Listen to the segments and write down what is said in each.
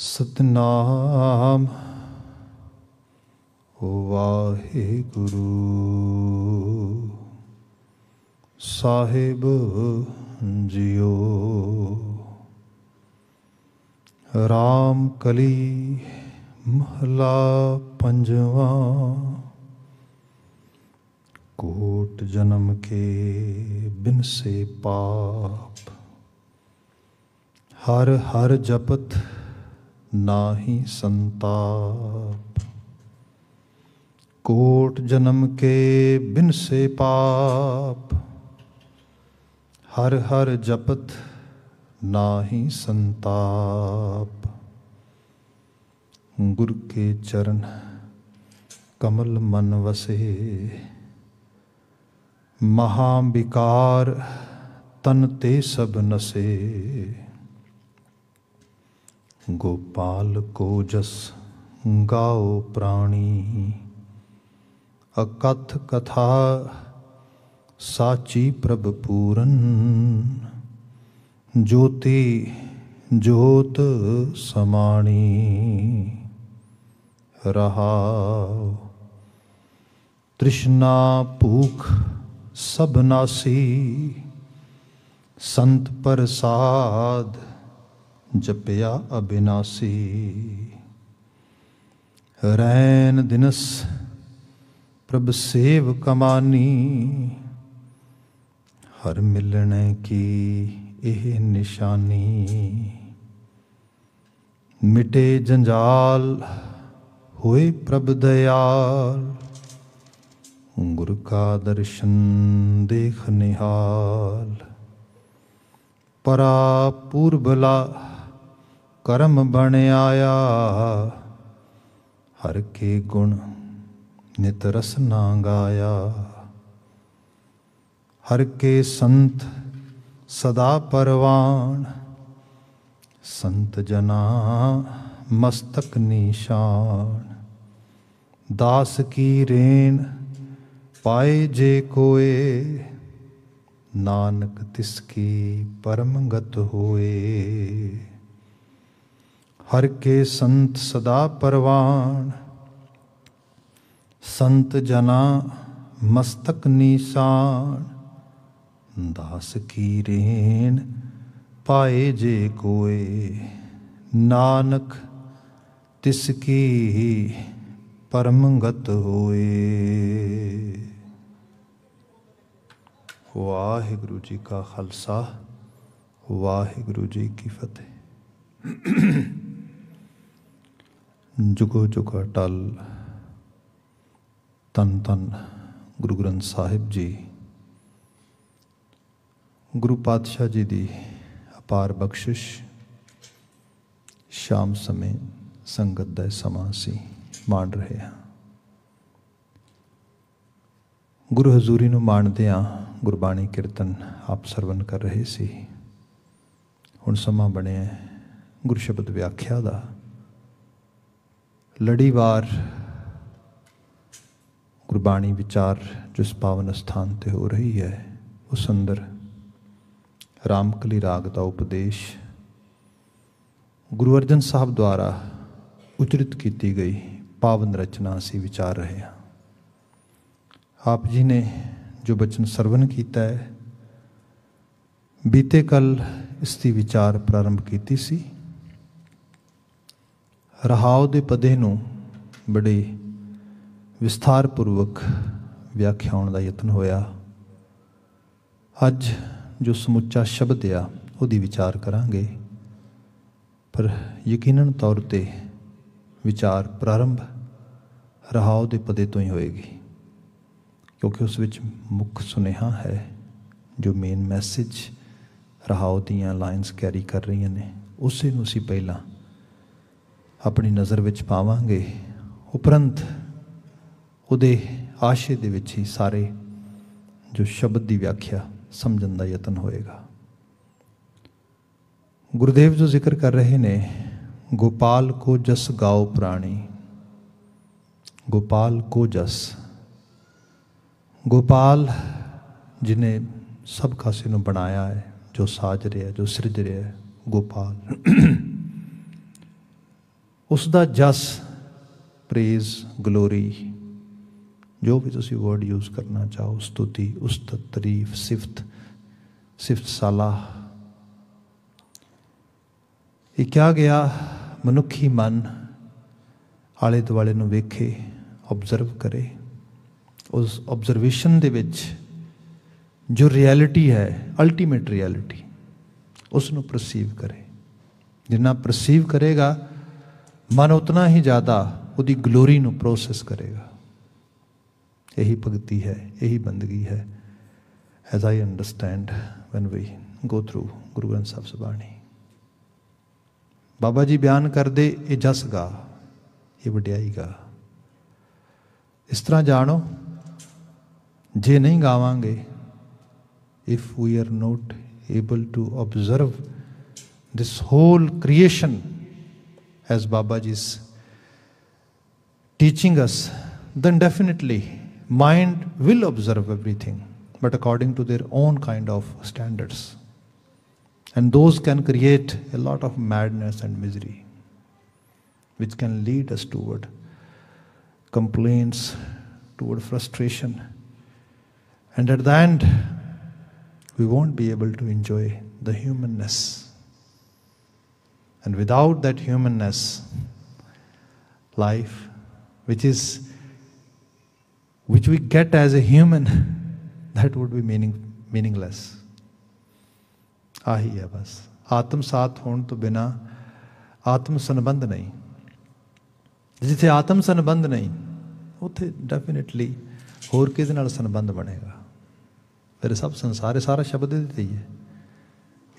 ਸਤਨਾਮ ਵਾਹਿਗੁਰੂ ਸਾਹਿਬ ਜੀਓ ਰਾਮ ਕਲੀ ਮਹਲਾ ਪੰਜਵਾਂ ਕੋਟ ਜਨਮ ਕੇ ਬਿਨ ਸੇ ਪਾਪ ਹਰ ਹਰ ਜਪਤ ਨਾਹੀ ਸੰਤਾਪ ਕੋਟ ਜਨਮ ਕੇ ਬਿਨ ਸੇ ਪਾਪ ਹਰ ਹਰ ਜਪਤ ਨਾਹੀ ਸੰਤਾਪ ਗੁਰ ਕੇ ਚਰਨ ਕਮਲ ਮਨ ਵਸੇ ਮਹਾ ਵਿਕਾਰ ਤਨ ਤੇ ਸਭ ਨਸੇ ਗੋਪਾਲ ਕੋ ਜਸ ਗਾਓ ਪ੍ਰਾਣੀ ਅਕਥ ਕਥਾ ਸਾਚੀ ਪ੍ਰਭ ਪੂਰਨ ਜੋਤੀ ਜੋਤ ਸਮਾਣੀ ਰਹਾਉ ਤ੍ਰਿਸ਼ਨਾ ਭੂਖ ਸਭ ਨਾਸੀ ਸੰਤ ਪ੍ਰਸਾਦ ਜਪਿਆ ਅਬਿਨਾਸੀ ਰੈਨ ਦਿਨਸ ਪ੍ਰਭ ਸੇਵ ਕਮਾਨੀ ਹਰ ਮਿਲਣੇ ਕੀ ਇਹ ਨਿਸ਼ਾਨੀ ਮਿਟੇ ਜੰਜਾਲ ਹੋਏ ਪ੍ਰਭ ਦਇਆਲ ਗੁਰ ਕਾ ਦਰਸ਼ਨ ਦੇਖ ਨਿਹਾਲ ਪਰਾ ਪੂਰਬਲਾ ਕਰਮ ਬਣ ਆਇਆ ਹਰ ਕੇ ਗੁਣ ਨਿਤ ਰਸਨਾ ਗਾਇਆ ਹਰ ਕੇ ਸੰਤ ਸਦਾ ਪਰਵਾਨ ਸੰਤ ਜਨਾ ਮਸਤਕ ਨਿਸ਼ਾਨ ਦਾਸ ਕੀ ਰੇਨ ਪਾਏ ਜੇ ਕੋਏ ਨਾਨਕ ਤਿਸ ਕੀ ਪਰਮਗਤ ਹੋਏ ਹਰ ਕੇ ਸੰਤ ਸਦਾ ਪਰਵਾਣ ਸੰਤ ਜਨਾ ਮਸਤਕ ਨੀਸਾਨ ਦਾਸ ਕੀ ਰੇਨ ਪਾਏ ਜੇ ਕੋਏ ਨਾਨਕ ਤਿਸ ਕੀ ਪਰਮਗਤ ਹੋਏ ਵਾਹਿਗੁਰੂ ਜੀ ਕਾ ਖਾਲਸਾ ਵਾਹਿਗੁਰੂ ਜੀ ਕੀ ਫਤਿਹ ਜੁਗੋ ਜੁਗਾ ਟਲ ਤਨ ਤਨ ਗੁਰੂ ਗ੍ਰੰਥ ਸਾਹਿਬ ਜੀ ਗੁਰੂ ਪਾਤਸ਼ਾਹ ਜੀ ਦੀ ਅਪਾਰ ਬਖਸ਼ਿਸ਼ ਸ਼ਾਮ ਸਮੇਂ ਸੰਗਤ ਦਾ ਸਮਾਂ ਸੀ ਮਾਣ ਰਹੇ ਹਾਂ ਗੁਰੂ ਹਜ਼ੂਰੀ ਨੂੰ ਮਾਣਦੇ ਆ ਗੁਰਬਾਣੀ ਕੀਰਤਨ ਆਪ ਸਰਵਨ ਕਰ ਰਹੇ ਸੀ ਹੁਣ ਸਮਾਂ ਬਣਿਆ ਗੁਰੂ ਸ਼ਬਦ ਵਿਆਖਿਆ ਦਾ लड़ीवार गुरबाणी विचार जिस पावन ਸਥਾਨ ਤੇ ਹੋ ਰਹੀ ਹੈ ਉਸ ਅੰਦਰ ਰਾਮਕਲੀ ਰਾਗ ਦਾ ਉਪਦੇਸ਼ ਗੁਰੂ ਅਰਜਨ ਸਾਹਿਬ ਦੁਆਰਾ ਉਚਰਿਤ ਕੀਤੀ ਗਈ ਪਾਵਨ ਰਚਨਾ ਅਸੀਂ ਵਿਚਾਰ ਰਹੇ ਹਾਂ ਆਪ ਜੀ ਨੇ ਜੋ ਬਚਨ ਸਰਵਨ ਕੀਤਾ ਹੈ ਬੀਤੇ ਕੱਲ ਇਸ ਦੀ ਵਿਚਾਰ ਪ੍ਰਾਰੰਭ ਕੀਤੀ ਸੀ ਰਹਾਉ ਦੇ ਪਦੇ ਨੂੰ ਬੜੇ ਵਿਸਥਾਰਪੂਰਵਕ ਵਿਆਖਿਆਉਣ ਦਾ ਯਤਨ ਹੋਇਆ ਅੱਜ ਜੋ ਸਮੁੱਚਾ ਸ਼ਬਦ ਆ ਉਹਦੀ ਵਿਚਾਰ ਕਰਾਂਗੇ ਪਰ ਯਕੀਨਨ ਤੌਰ ਤੇ ਵਿਚਾਰ ਪ੍ਰਾਰੰਭ ਰਹਾਉ ਦੇ ਪਦੇ ਤੋਂ ਹੀ ਹੋਏਗੀ ਕਿਉਂਕਿ ਉਸ ਵਿੱਚ ਮੁੱਖ ਸੁਨੇਹਾ ਹੈ ਜੋ ਮੇਨ ਮੈਸੇਜ ਰਹਾਉ ਦੀਆਂ ਲਾਈਨਸ ਕੈਰੀ ਕਰ ਰਹੀਆਂ ਨੇ ਉਸੇ ਨੂੰ ਅਸੀਂ ਪਹਿਲਾਂ ਆਪਣੀ ਨਜ਼ਰ ਵਿੱਚ ਪਾਵਾਂਗੇ ਉਪਰੰਤ ਉਹਦੇ ਆਸ਼ੇ ਦੇ ਵਿੱਚ ਹੀ ਸਾਰੇ ਜੋ ਸ਼ਬਦ ਦੀ ਵਿਆਖਿਆ ਸਮਝਣ ਦਾ ਯਤਨ ਹੋਏਗਾ ਗੁਰਦੇਵ ਜੋ ਜ਼ਿਕਰ ਕਰ ਰਹੇ ਨੇ ਗੋਪਾਲ ਕੋ ਜਸ ਗਾਉ ਪ੍ਰਾਣੀ ਗੋਪਾਲ ਕੋ ਜਸ ਗੋਪਾਲ ਜਿਨੇ ਸਭ ਕਾਸੇ ਨੂੰ ਬਣਾਇਆ ਹੈ ਜੋ ਸਾਜ ਰਿਹਾ ਜੋ ਸਿਰਜ ਰਿਹਾ ਹੈ ਗੋਪਾਲ ਉਸ ਦਾ ਜਸ ਪ੍ਰੇਜ਼ ਗਲੋਰੀ ਜੋ ਵੀ ਤੁਸੀਂ ਵਰਡ ਯੂਜ਼ ਕਰਨਾ ਚਾਹੋ ਸਤੁਤੀ ਉਸਤਤ ਤਾਰੀਫ ਸਿਫਤ ਸਿਫਤ ਸਲਾਹ ਇਹ ਕਿਹਾ ਗਿਆ ਮਨੁੱਖੀ ਮਨ ਆਲੇ ਦੁਆਲੇ ਨੂੰ ਵੇਖੇ ਆਬਜ਼ਰਵ ਕਰੇ ਉਸ ਆਬਜ਼ਰਵੇਸ਼ਨ ਦੇ ਵਿੱਚ ਜੋ ਰਿਐਲਿਟੀ ਹੈ ਅਲਟੀਮੇਟ ਰਿਐਲਿਟੀ ਉਸ ਨੂੰ ਪਰਸੀਵ ਕਰੇ ਜਿੰਨਾ ਪਰਸੀਵ ਕਰੇਗਾ ਮਨ ਉਤਨਾ ਹੀ ਜ਼ਿਆਦਾ ਉਹਦੀ ਗਲੋਰੀ ਨੂੰ ਪ੍ਰੋਸੈਸ ਕਰੇਗਾ ਇਹੀ ਭਗਤੀ ਹੈ ਇਹੀ ਬੰਦਗੀ ਹੈ as I understand when we go through Guru Granth Sahib ਸੁਬਾਣੀ ਬਾਬਾ ਜੀ ਬਿਆਨ ਕਰਦੇ ਇਹ ਜਸ ਗਾ ਇਹ ਵਡਿਆਈ ਗਾ ਇਸ ਤਰ੍ਹਾਂ ਜਾਣੋ ਜੇ ਨਹੀਂ ਗਾਵਾਂਗੇ if we are not able to observe this whole creation as Babaji's teaching us, then definitely mind will observe everything, but according to their own kind of standards. And those can create a lot of madness and misery, which can lead us toward complaints, toward frustration. And at the end, we won't be able to enjoy the humanness. And without that humanness, life, which is which we get as a human, that would be meaning, meaningless. Ahi yavas. Atam saath hon to bina atam sanabandh nahi. Jithe atam sanabandh nahi, othe definitely hor kezinal sanabandh banega. Pere sab sansare sara shabad de diye.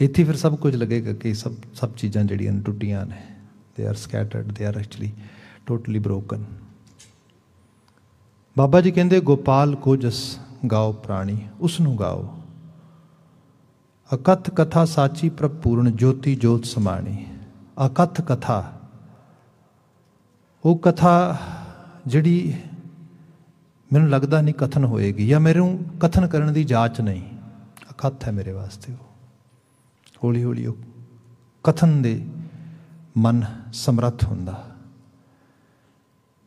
ਇੱਥੇ ਫਿਰ ਸਭ ਕੁਝ ਲੱਗੇਗਾ ਕਿ ਸਭ ਸਭ ਚੀਜ਼ਾਂ ਜਿਹੜੀਆਂ ਟੁੱਟੀਆਂ ਨੇ they are scattered they are actually totally broken Baba ji ਕਹਿੰਦੇ ਗੋਪਾਲ ਕੋ ਜਸ ਗਾਓ ਪ੍ਰਾਣੀ ਉਸ ਨੂੰ ਗਾਓ ਅਕਥ ਕਥਾ ਸਾਚੀ ਪ੍ਰਪੂਰਨ ਜੋਤੀ ਜੋਤ ਸਮਾਣੀ ਅਕਥ ਕਥਾ ਉਹ ਕਥਾ ਜਿਹੜੀ ਮੈਨੂੰ ਲੱਗਦਾ ਨਹੀਂ ਕਥਨ ਹੋਏਗੀ ਜਾਂ ਮੇਰੇ ਨੂੰ ਕਥਨ ਕਰਨ ਦੀ ਜਾਂਚ ਨਹੀਂ ਅਕਥ ਹੈ ਮੇਰੇ ਵਾਸਤੇ ਉਹ ਹੌਲੀ ਹੌਲੀ ਉਹ ਕਥਨ ਦੇ ਮਨ ਸਮਰੱਥ ਹੁੰਦਾ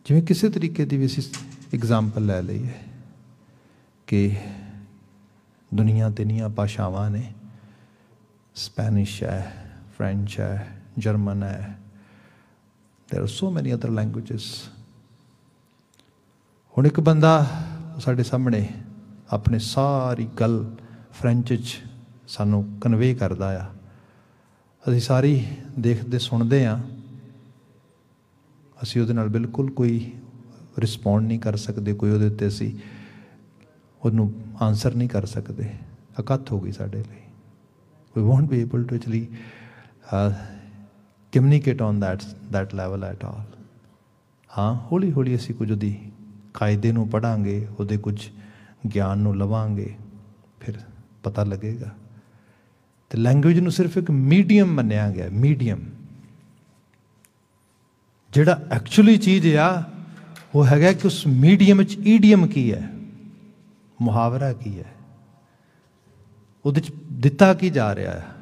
ਜਿਵੇਂ ਕਿਸੇ ਤਰੀਕੇ ਦੀ ਵੀ ਅਸੀਂ ਐਗਜ਼ਾਮਪਲ ਲੈ ਲਈਏ ਕਿ ਦੁਨੀਆ ਤੇ ਨੀਆਂ ਭਾਸ਼ਾਵਾਂ ਨੇ ਸਪੈਨਿਸ਼ ਹੈ ਫ੍ਰੈਂਚ ਹੈ ਜਰਮਨ ਹੈ there are so many other languages ਹੁਣ ਇੱਕ ਬੰਦਾ ਸਾਡੇ ਸਾਹਮਣੇ ਆਪਣੇ ਸਾਰੀ ਗੱਲ ਫ੍ਰੈਂਚ 'ਚ ਸਾਨੂੰ ਕਨਵੇ ਕਰਦਾ ਆ ਅਸੀਂ ਸਾਰੀ ਦੇਖਦੇ ਸੁਣਦੇ ਆ ਅਸੀਂ ਉਹਦੇ ਨਾਲ ਬਿਲਕੁਲ ਕੋਈ ਰਿਸਪੌਂਡ ਨਹੀਂ ਕਰ ਸਕਦੇ ਕੋਈ ਉਹਦੇ ਉੱਤੇ ਅਸੀਂ ਉਹਨੂੰ ਆਨਸਰ ਨਹੀਂ ਕਰ ਸਕਦੇ ਅਕੱਥ ਹੋ ਗਈ ਸਾਡੇ ਲਈ we won't be able to actually communicate on that that level at all ਹਾਂ ਹੌਲੀ ਹੌਲੀ ਅਸੀਂ ਕੁਝ ਉਹਦੀ ਕਾਇਦੇ ਨੂੰ ਪੜਾਂਗੇ ਉਹਦੇ ਕੁਝ ਗਿਆਨ ਨੂੰ ਲਵਾਂਗੇ ਫਿਰ ਪਤਾ ਲੱਗੇਗਾ ਤੇ ਲੈਂਗੁਏਜ ਨੂੰ ਸਿਰਫ ਇੱਕ ਮੀਡੀਅਮ ਮੰਨਿਆ ਗਿਆ ਮੀਡੀਅਮ ਜਿਹੜਾ ਐਕਚੁਅਲੀ ਚੀਜ਼ ਆ ਉਹ ਹੈਗਾ ਕਿ ਉਸ ਮੀਡੀਅਮ ਵਿੱਚ ਈਡੀਅਮ ਕੀ ਹੈ ਮੁਹਾਵਰਾ ਕੀ ਹੈ ਉਹਦੇ ਚ ਦਿੱਤਾ ਕੀ ਜਾ ਰਿਹਾ ਹੈ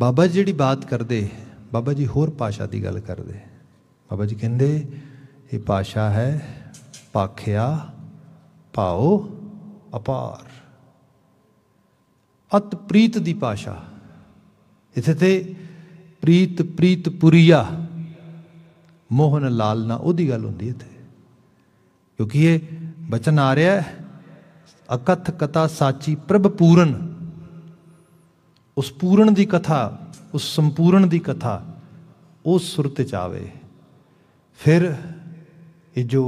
ਬਾਬਾ ਜੀ ਜਿਹੜੀ ਬਾਤ ਕਰਦੇ ਬਾਬਾ ਜੀ ਹੋਰ ਪਾਸ਼ਾ ਦੀ ਗੱਲ ਕਰਦੇ ਬਾਬਾ ਜੀ ਕਹਿੰਦੇ ਇਹ ਪਾਸ਼ਾ ਹੈ ਪਾਖਿਆ ਪਾਓ ਅਪਾਰ ਅਤ ਪ੍ਰੀਤ ਦੀ ਭਾਸ਼ਾ ਇਥੇ ਤੇ ਪ੍ਰੀਤ ਪ੍ਰੀਤ ਪੁਰੀਆ ਮੋਹਨ ਲਾਲ ਨਾ ਉਹਦੀ ਗੱਲ ਹੁੰਦੀ ਇਥੇ ਕਿਉਂਕਿ ਇਹ ਬਚਨ ਆ ਰਿਹਾ ਹੈ ਅਕਥ ਕਥਾ ਸਾਚੀ ਪ੍ਰਭ ਪੂਰਨ ਉਸ ਪੂਰਨ ਦੀ ਕਥਾ ਉਸ ਸੰਪੂਰਨ ਦੀ ਕਥਾ ਉਹ ਸੁਰਤ ਚ ਆਵੇ ਫਿਰ ਇਹ ਜੋ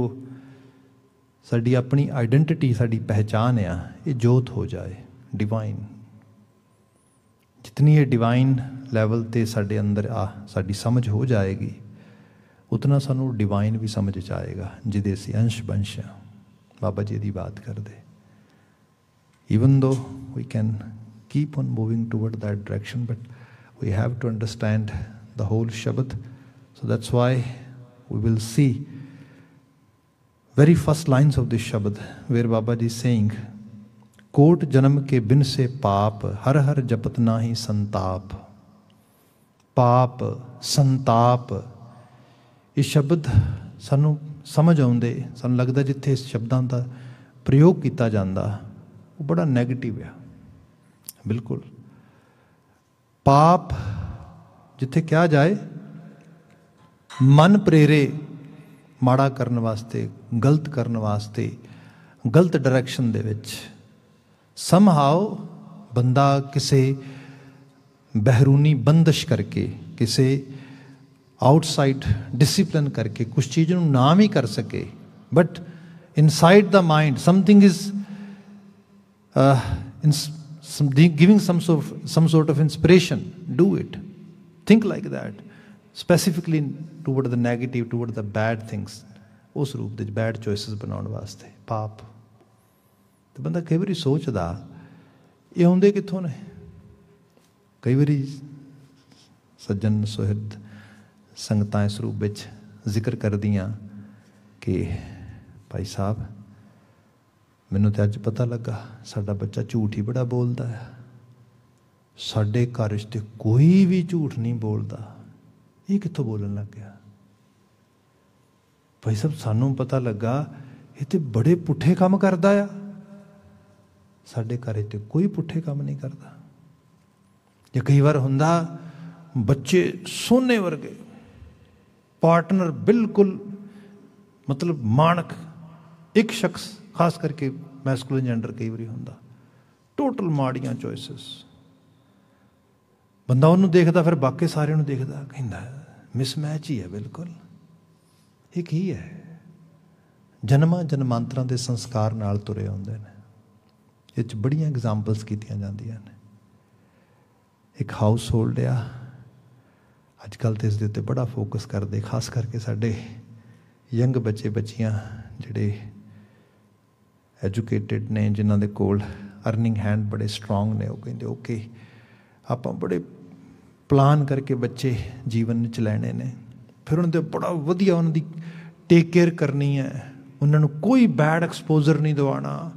ਸਾਡੀ ਆਪਣੀ ਆਇਡੈਂਟੀਟੀ ਸਾਡੀ ਪਹਿਚਾਨ ਆ ਇਹ ਜੋਤ ਹੋ ਜਾਏ ਡਿਵਾਈਨ ਜਿਤਨੀ ਇਹ ਡਿਵਾਈਨ ਲੈਵਲ ਤੇ ਸਾਡੇ ਅੰਦਰ ਆ ਸਾਡੀ ਸਮਝ ਹੋ ਜਾਏਗੀ ਉਤਨਾ ਸਾਨੂੰ ਡਿਵਾਈਨ ਵੀ ਸਮਝ ਚ ਆਏਗਾ ਜਿਹਦੇ ਅਸੀਂ ਅੰਸ਼ ਬੰਸ਼ ਆ ਬਾਬਾ ਜੀ ਦੀ ਬਾਤ ਕਰਦੇ even though we can keep on moving toward that direction but we have to understand the whole shabad so that's why we will see very first lines of this shabad where ਬਾਬਾ ਜੀ ਸੇਇੰਗ ਕੋਟ ਜਨਮ ਕੇ ਬਿਨ ਸੇ ਪਾਪ ਹਰ ਹਰ ਜਪਤ ਨਾਹੀ ਸੰਤਾਪ ਪਾਪ ਸੰਤਾਪ ਇਹ ਸ਼ਬਦ ਸਾਨੂੰ ਸਮਝ ਆਉਂਦੇ ਸਾਨੂੰ ਲੱਗਦਾ ਜਿੱਥੇ ਇਸ ਸ਼ਬਦਾਂ ਦਾ ਪ੍ਰਯੋਗ ਕੀਤਾ ਜਾਂਦਾ ਉਹ ਬੜਾ 네ਗੇਟਿਵ ਆ ਬਿਲਕੁਲ ਪਾਪ ਜਿੱਥੇ ਕਿਹਾ ਜਾਏ ਮਨ ਪ੍ਰੇਰੇ ਮਾੜਾ ਕਰਨ ਵਾਸਤੇ ਗਲਤ ਕਰਨ ਵਾਸਤੇ ਗਲਤ ਡਾਇਰੈਕਸ਼ਨ ਦੇ ਵਿੱਚ सम हाउ बंदा किसे बहरूनी बंदिश करके किसे आउटसाइड डिसिप्लिन करके ਕੁਝ ਚੀਜ਼ ਨੂੰ ਨਾਮ ਹੀ ਕਰ ਸਕੇ but inside the mind something is giving some sort of some sort of inspiration do it think like that specifically toward the negative toward the bad things ਉਸ ਰੂਪ ਦੇ ਵਿੱਚ ਬੈਡ ਚੋਇਸਸ ਬਣਾਉਣ ਵਾਸਤੇ ਪਾਪ ਤੇ ਬੰਦਾ ਕਈ ਵਾਰੀ ਸੋਚਦਾ ਇਹ ਹੁੰਦੇ ਕਿੱਥੋਂ ਨੇ ਕਈ ਵਾਰੀ ਸੱਜਣ ਸੁਹਿਰਦ ਸੰਗਤਾਂ ਇਸ ਰੂਪ ਵਿੱਚ ਜ਼ਿਕਰ ਕਰਦੀਆਂ ਕਿ ਭਾਈ ਸਾਹਿਬ ਮੈਨੂੰ ਤੇ ਅੱਜ ਪਤਾ ਲੱਗਾ ਸਾਡਾ ਬੱਚਾ ਝੂਠ ਹੀ ਬੜਾ ਬੋਲਦਾ ਹੈ ਸਾਡੇ ਘਰ 'ਚ ਤੇ ਕੋਈ ਵੀ ਝੂਠ ਨਹੀਂ ਬੋਲਦਾ ਇਹ ਕਿੱਥੋਂ ਬੋਲਣ ਲੱਗ ਗਿਆ ਭਾਈ ਸਾਹਿਬ ਸਾਨੂੰ ਪਤਾ ਲੱਗਾ ਇਹ ਤੇ ਬੜੇ ਪੁੱਠੇ ਕੰਮ ਕਰਦਾ ਆ ਸਾਡੇ ਘਰੇ ਤੇ ਕੋਈ ਪੁੱਠੇ ਕੰਮ ਨਹੀਂ ਕਰਦਾ ਜੇ ਕਈ ਵਾਰ ਹੁੰਦਾ ਬੱਚੇ ਸੋਨੇ ਵਰਗੇ ਪਾਰਟਨਰ ਬਿਲਕੁਲ ਮਤਲਬ ਮਾਨਕ ਇੱਕ ਸ਼ਖਸ ਖਾਸ ਕਰਕੇ ਮੈਸਕੁਲਿਨ ਜੈਂਡਰ ਕਈ ਵਾਰੀ ਹੁੰਦਾ ਟੋਟਲ ਮਾੜੀਆਂ ਚੋਇਸਸ ਬੰਦਾ ਉਹਨੂੰ ਦੇਖਦਾ ਫਿਰ ਬਾਕੀ ਸਾਰਿਆਂ ਨੂੰ ਦੇਖਦਾ ਕਹਿੰਦਾ ਮਿਸਮੈਚ ਹੀ ਹੈ ਬਿਲਕੁਲ ਇਹ ਕੀ ਹੈ ਜਨਮਾਂ ਜਨਮਾਂਤਰਾਂ ਦੇ ਸੰਸਕਾਰ ਨਾਲ ਤੁਰੇ ਹੁੰਦੇ ਨੇ ਇਹ ਚ ਬੜੀਆਂ ਐਗਜ਼ਾਮਪਲਸ ਕੀਤੀਆਂ ਜਾਂਦੀਆਂ ਨੇ ਇੱਕ ਹਾਊਸ ਹੋਲਡ ਆ ਅੱਜ ਕੱਲ ਤੇ ਇਸ ਦੇ ਉੱਤੇ ਬੜਾ ਫੋਕਸ ਕਰਦੇ ਖਾਸ ਕਰਕੇ ਸਾਡੇ ਯੰਗ ਬੱਚੇ ਬੱਚੀਆਂ ਜਿਹੜੇ ਐਜੂਕੇਟਿਡ ਨੇ ਜਿਨ੍ਹਾਂ ਦੇ ਕੋਲ ਅਰਨਿੰਗ ਹੈਂਡ ਬੜੇ ਸਟਰੋਂਗ ਨੇ ਉਹ ਕਹਿੰਦੇ ਓਕੇ ਆਪਾਂ ਬੜੇ ਪਲਾਨ ਕਰਕੇ ਬੱਚੇ ਜੀਵਨ ਵਿੱਚ ਲੈਣੇ ਨੇ ਫਿਰ ਉਹਨਾਂ ਤੇ ਬੜਾ ਵਧੀਆ ਉਹਨਾਂ ਦੀ ਟੇਕ ਕੇਅਰ ਕਰਨੀ ਹੈ ਉਹਨਾਂ ਨੂੰ ਕੋਈ ਬੈਡ ਐਕਸਪੋਜ਼ਰ ਨਹੀਂ ਦਿਵਾਣਾ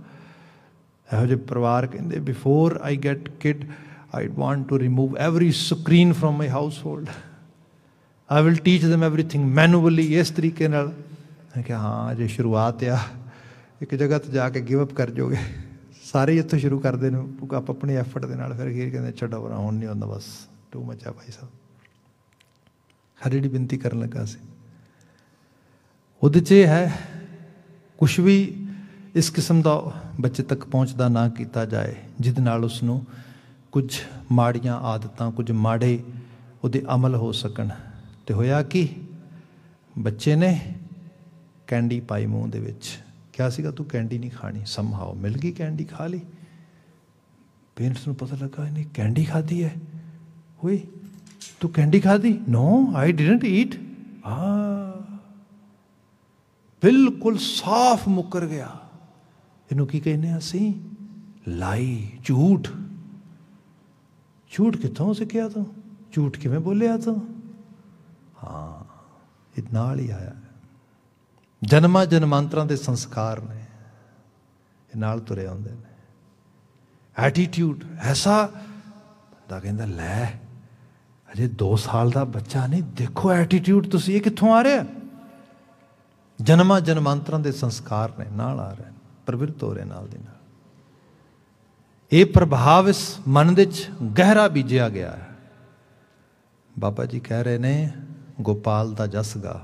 I have a parvar and they, before I get kid, I want to remove every screen from my household. I will teach them everything manually इस तरीके नाल मैं क्या हाँ अजे शुरुआत आ ਇੱਕ ਜਗ੍ਹਾ ਤੇ ਜਾ ਕੇ ਗਿਵ ਅਪ ਕਰ ਜਾਓਗੇ ਸਾਰੇ ਇੱਥੋਂ ਸ਼ੁਰੂ ਕਰਦੇ ਨੇ ਆਪ ਆਪਣੇ ਐਫਰਟ ਦੇ ਨਾਲ ਫਿਰ ਅਖੀਰ ਕਹਿੰਦੇ ਛੱਡੋ ਬਰਾ ਹੁਣ ਨਹੀਂ ਹੁੰਦਾ ਬਸ ਟੂ ਮਚ ਆ ਭਾਈ ਸਾਹਿਬ ਹਰੇੜੀ ਬੇਨਤੀ ਕਰਨ ਲੱਗਾ ਸੀ ਉਹਦੇ 'ਚ ਹੈ ਕੁਝ ਵੀ ਇਸ ਕਿਸਮ ਦਾ ਬੱਚੇ ਤੱਕ ਪਹੁੰਚਦਾ ਨਾ ਕੀਤਾ ਜਾਏ ਜਿਸ ਨਾਲ ਉਸ ਨੂੰ ਕੁਝ ਮਾੜੀਆਂ ਆਦਤਾਂ ਕੁਝ ਮਾੜੇ ਉਹਦੇ ਅਮਲ ਹੋ ਸਕਣ ਤੇ ਹੋਇਆ ਕਿ ਬੱਚੇ ਨੇ ਕੈਂਡੀ ਪਾਈ ਮੂੰਹ ਦੇ ਵਿੱਚ ਕਿਹਾ ਸੀਗਾ ਤੂੰ ਕੈਂਡੀ ਨਹੀਂ ਖਾਣੀ ਸਮਹਾਉ ਮਿਲ ਗਈ ਕੈਂਡੀ ਖਾ ਲਈ ਪੇਰੈਂਟਸ ਨੂੰ ਪਤਾ ਲੱਗਾ ਇਹਨੇ ਕੈਂਡੀ ਖਾਦੀ ਹੈ ਹੋਈ ਤੂੰ ਕੈਂਡੀ ਖਾਦੀ ਨੋ ਆਈ ਡਿਡਨਟ ਈਟ ਆ ਬਿਲਕੁਲ ਸਾਫ਼ ਮੁਕਰ ਗਿਆ ਇਹਨੂੰ ਕੀ ਕਹਿੰਦੇ ਅਸੀਂ ਲਾਈ ਝੂਠ झूठ कितों से किया तो झूठ किमें बोलिया तो हाँ इतना ही आया जन्मा जन्मांतरा के संस्कार ने नाल तुरे आते हैं एटीट्यूड ऐसा ਦਾ ਕਹਿੰਦਾ ਲੈ ਅਜੇ 2 ਸਾਲ ਦਾ ਬੱਚਾ ਨਹੀਂ ਦੇਖੋ ਐਟੀਟਿਊਡ ਤੁਸੀਂ ਇਹ ਕਿੱਥੋਂ ਆ ਰਿਹਾ ਜਨਮਾਂ ਜਨਮਾਂਤਰਾਂ ਦੇ ਸੰਸਕਾਰ ਨੇ ਨਾਲ ਆ ਰਹੇ ਪ੍ਰਵਿਰਤ ਹੋ ਰਿਹਾ ਨਾਲ ਦੇ ਨਾਲ ਇਹ ਪ੍ਰਭਾਵ ਇਸ ਮਨ ਦੇ ਵਿੱਚ ਗਹਿਰਾ ਬੀਜਿਆ ਗਿਆ ਹੈ ਬਾਬਾ ਜੀ ਕਹਿ ਰਹੇ ਨੇ ਗੋਪਾਲ ਦਾ ਜਸ ਗਾ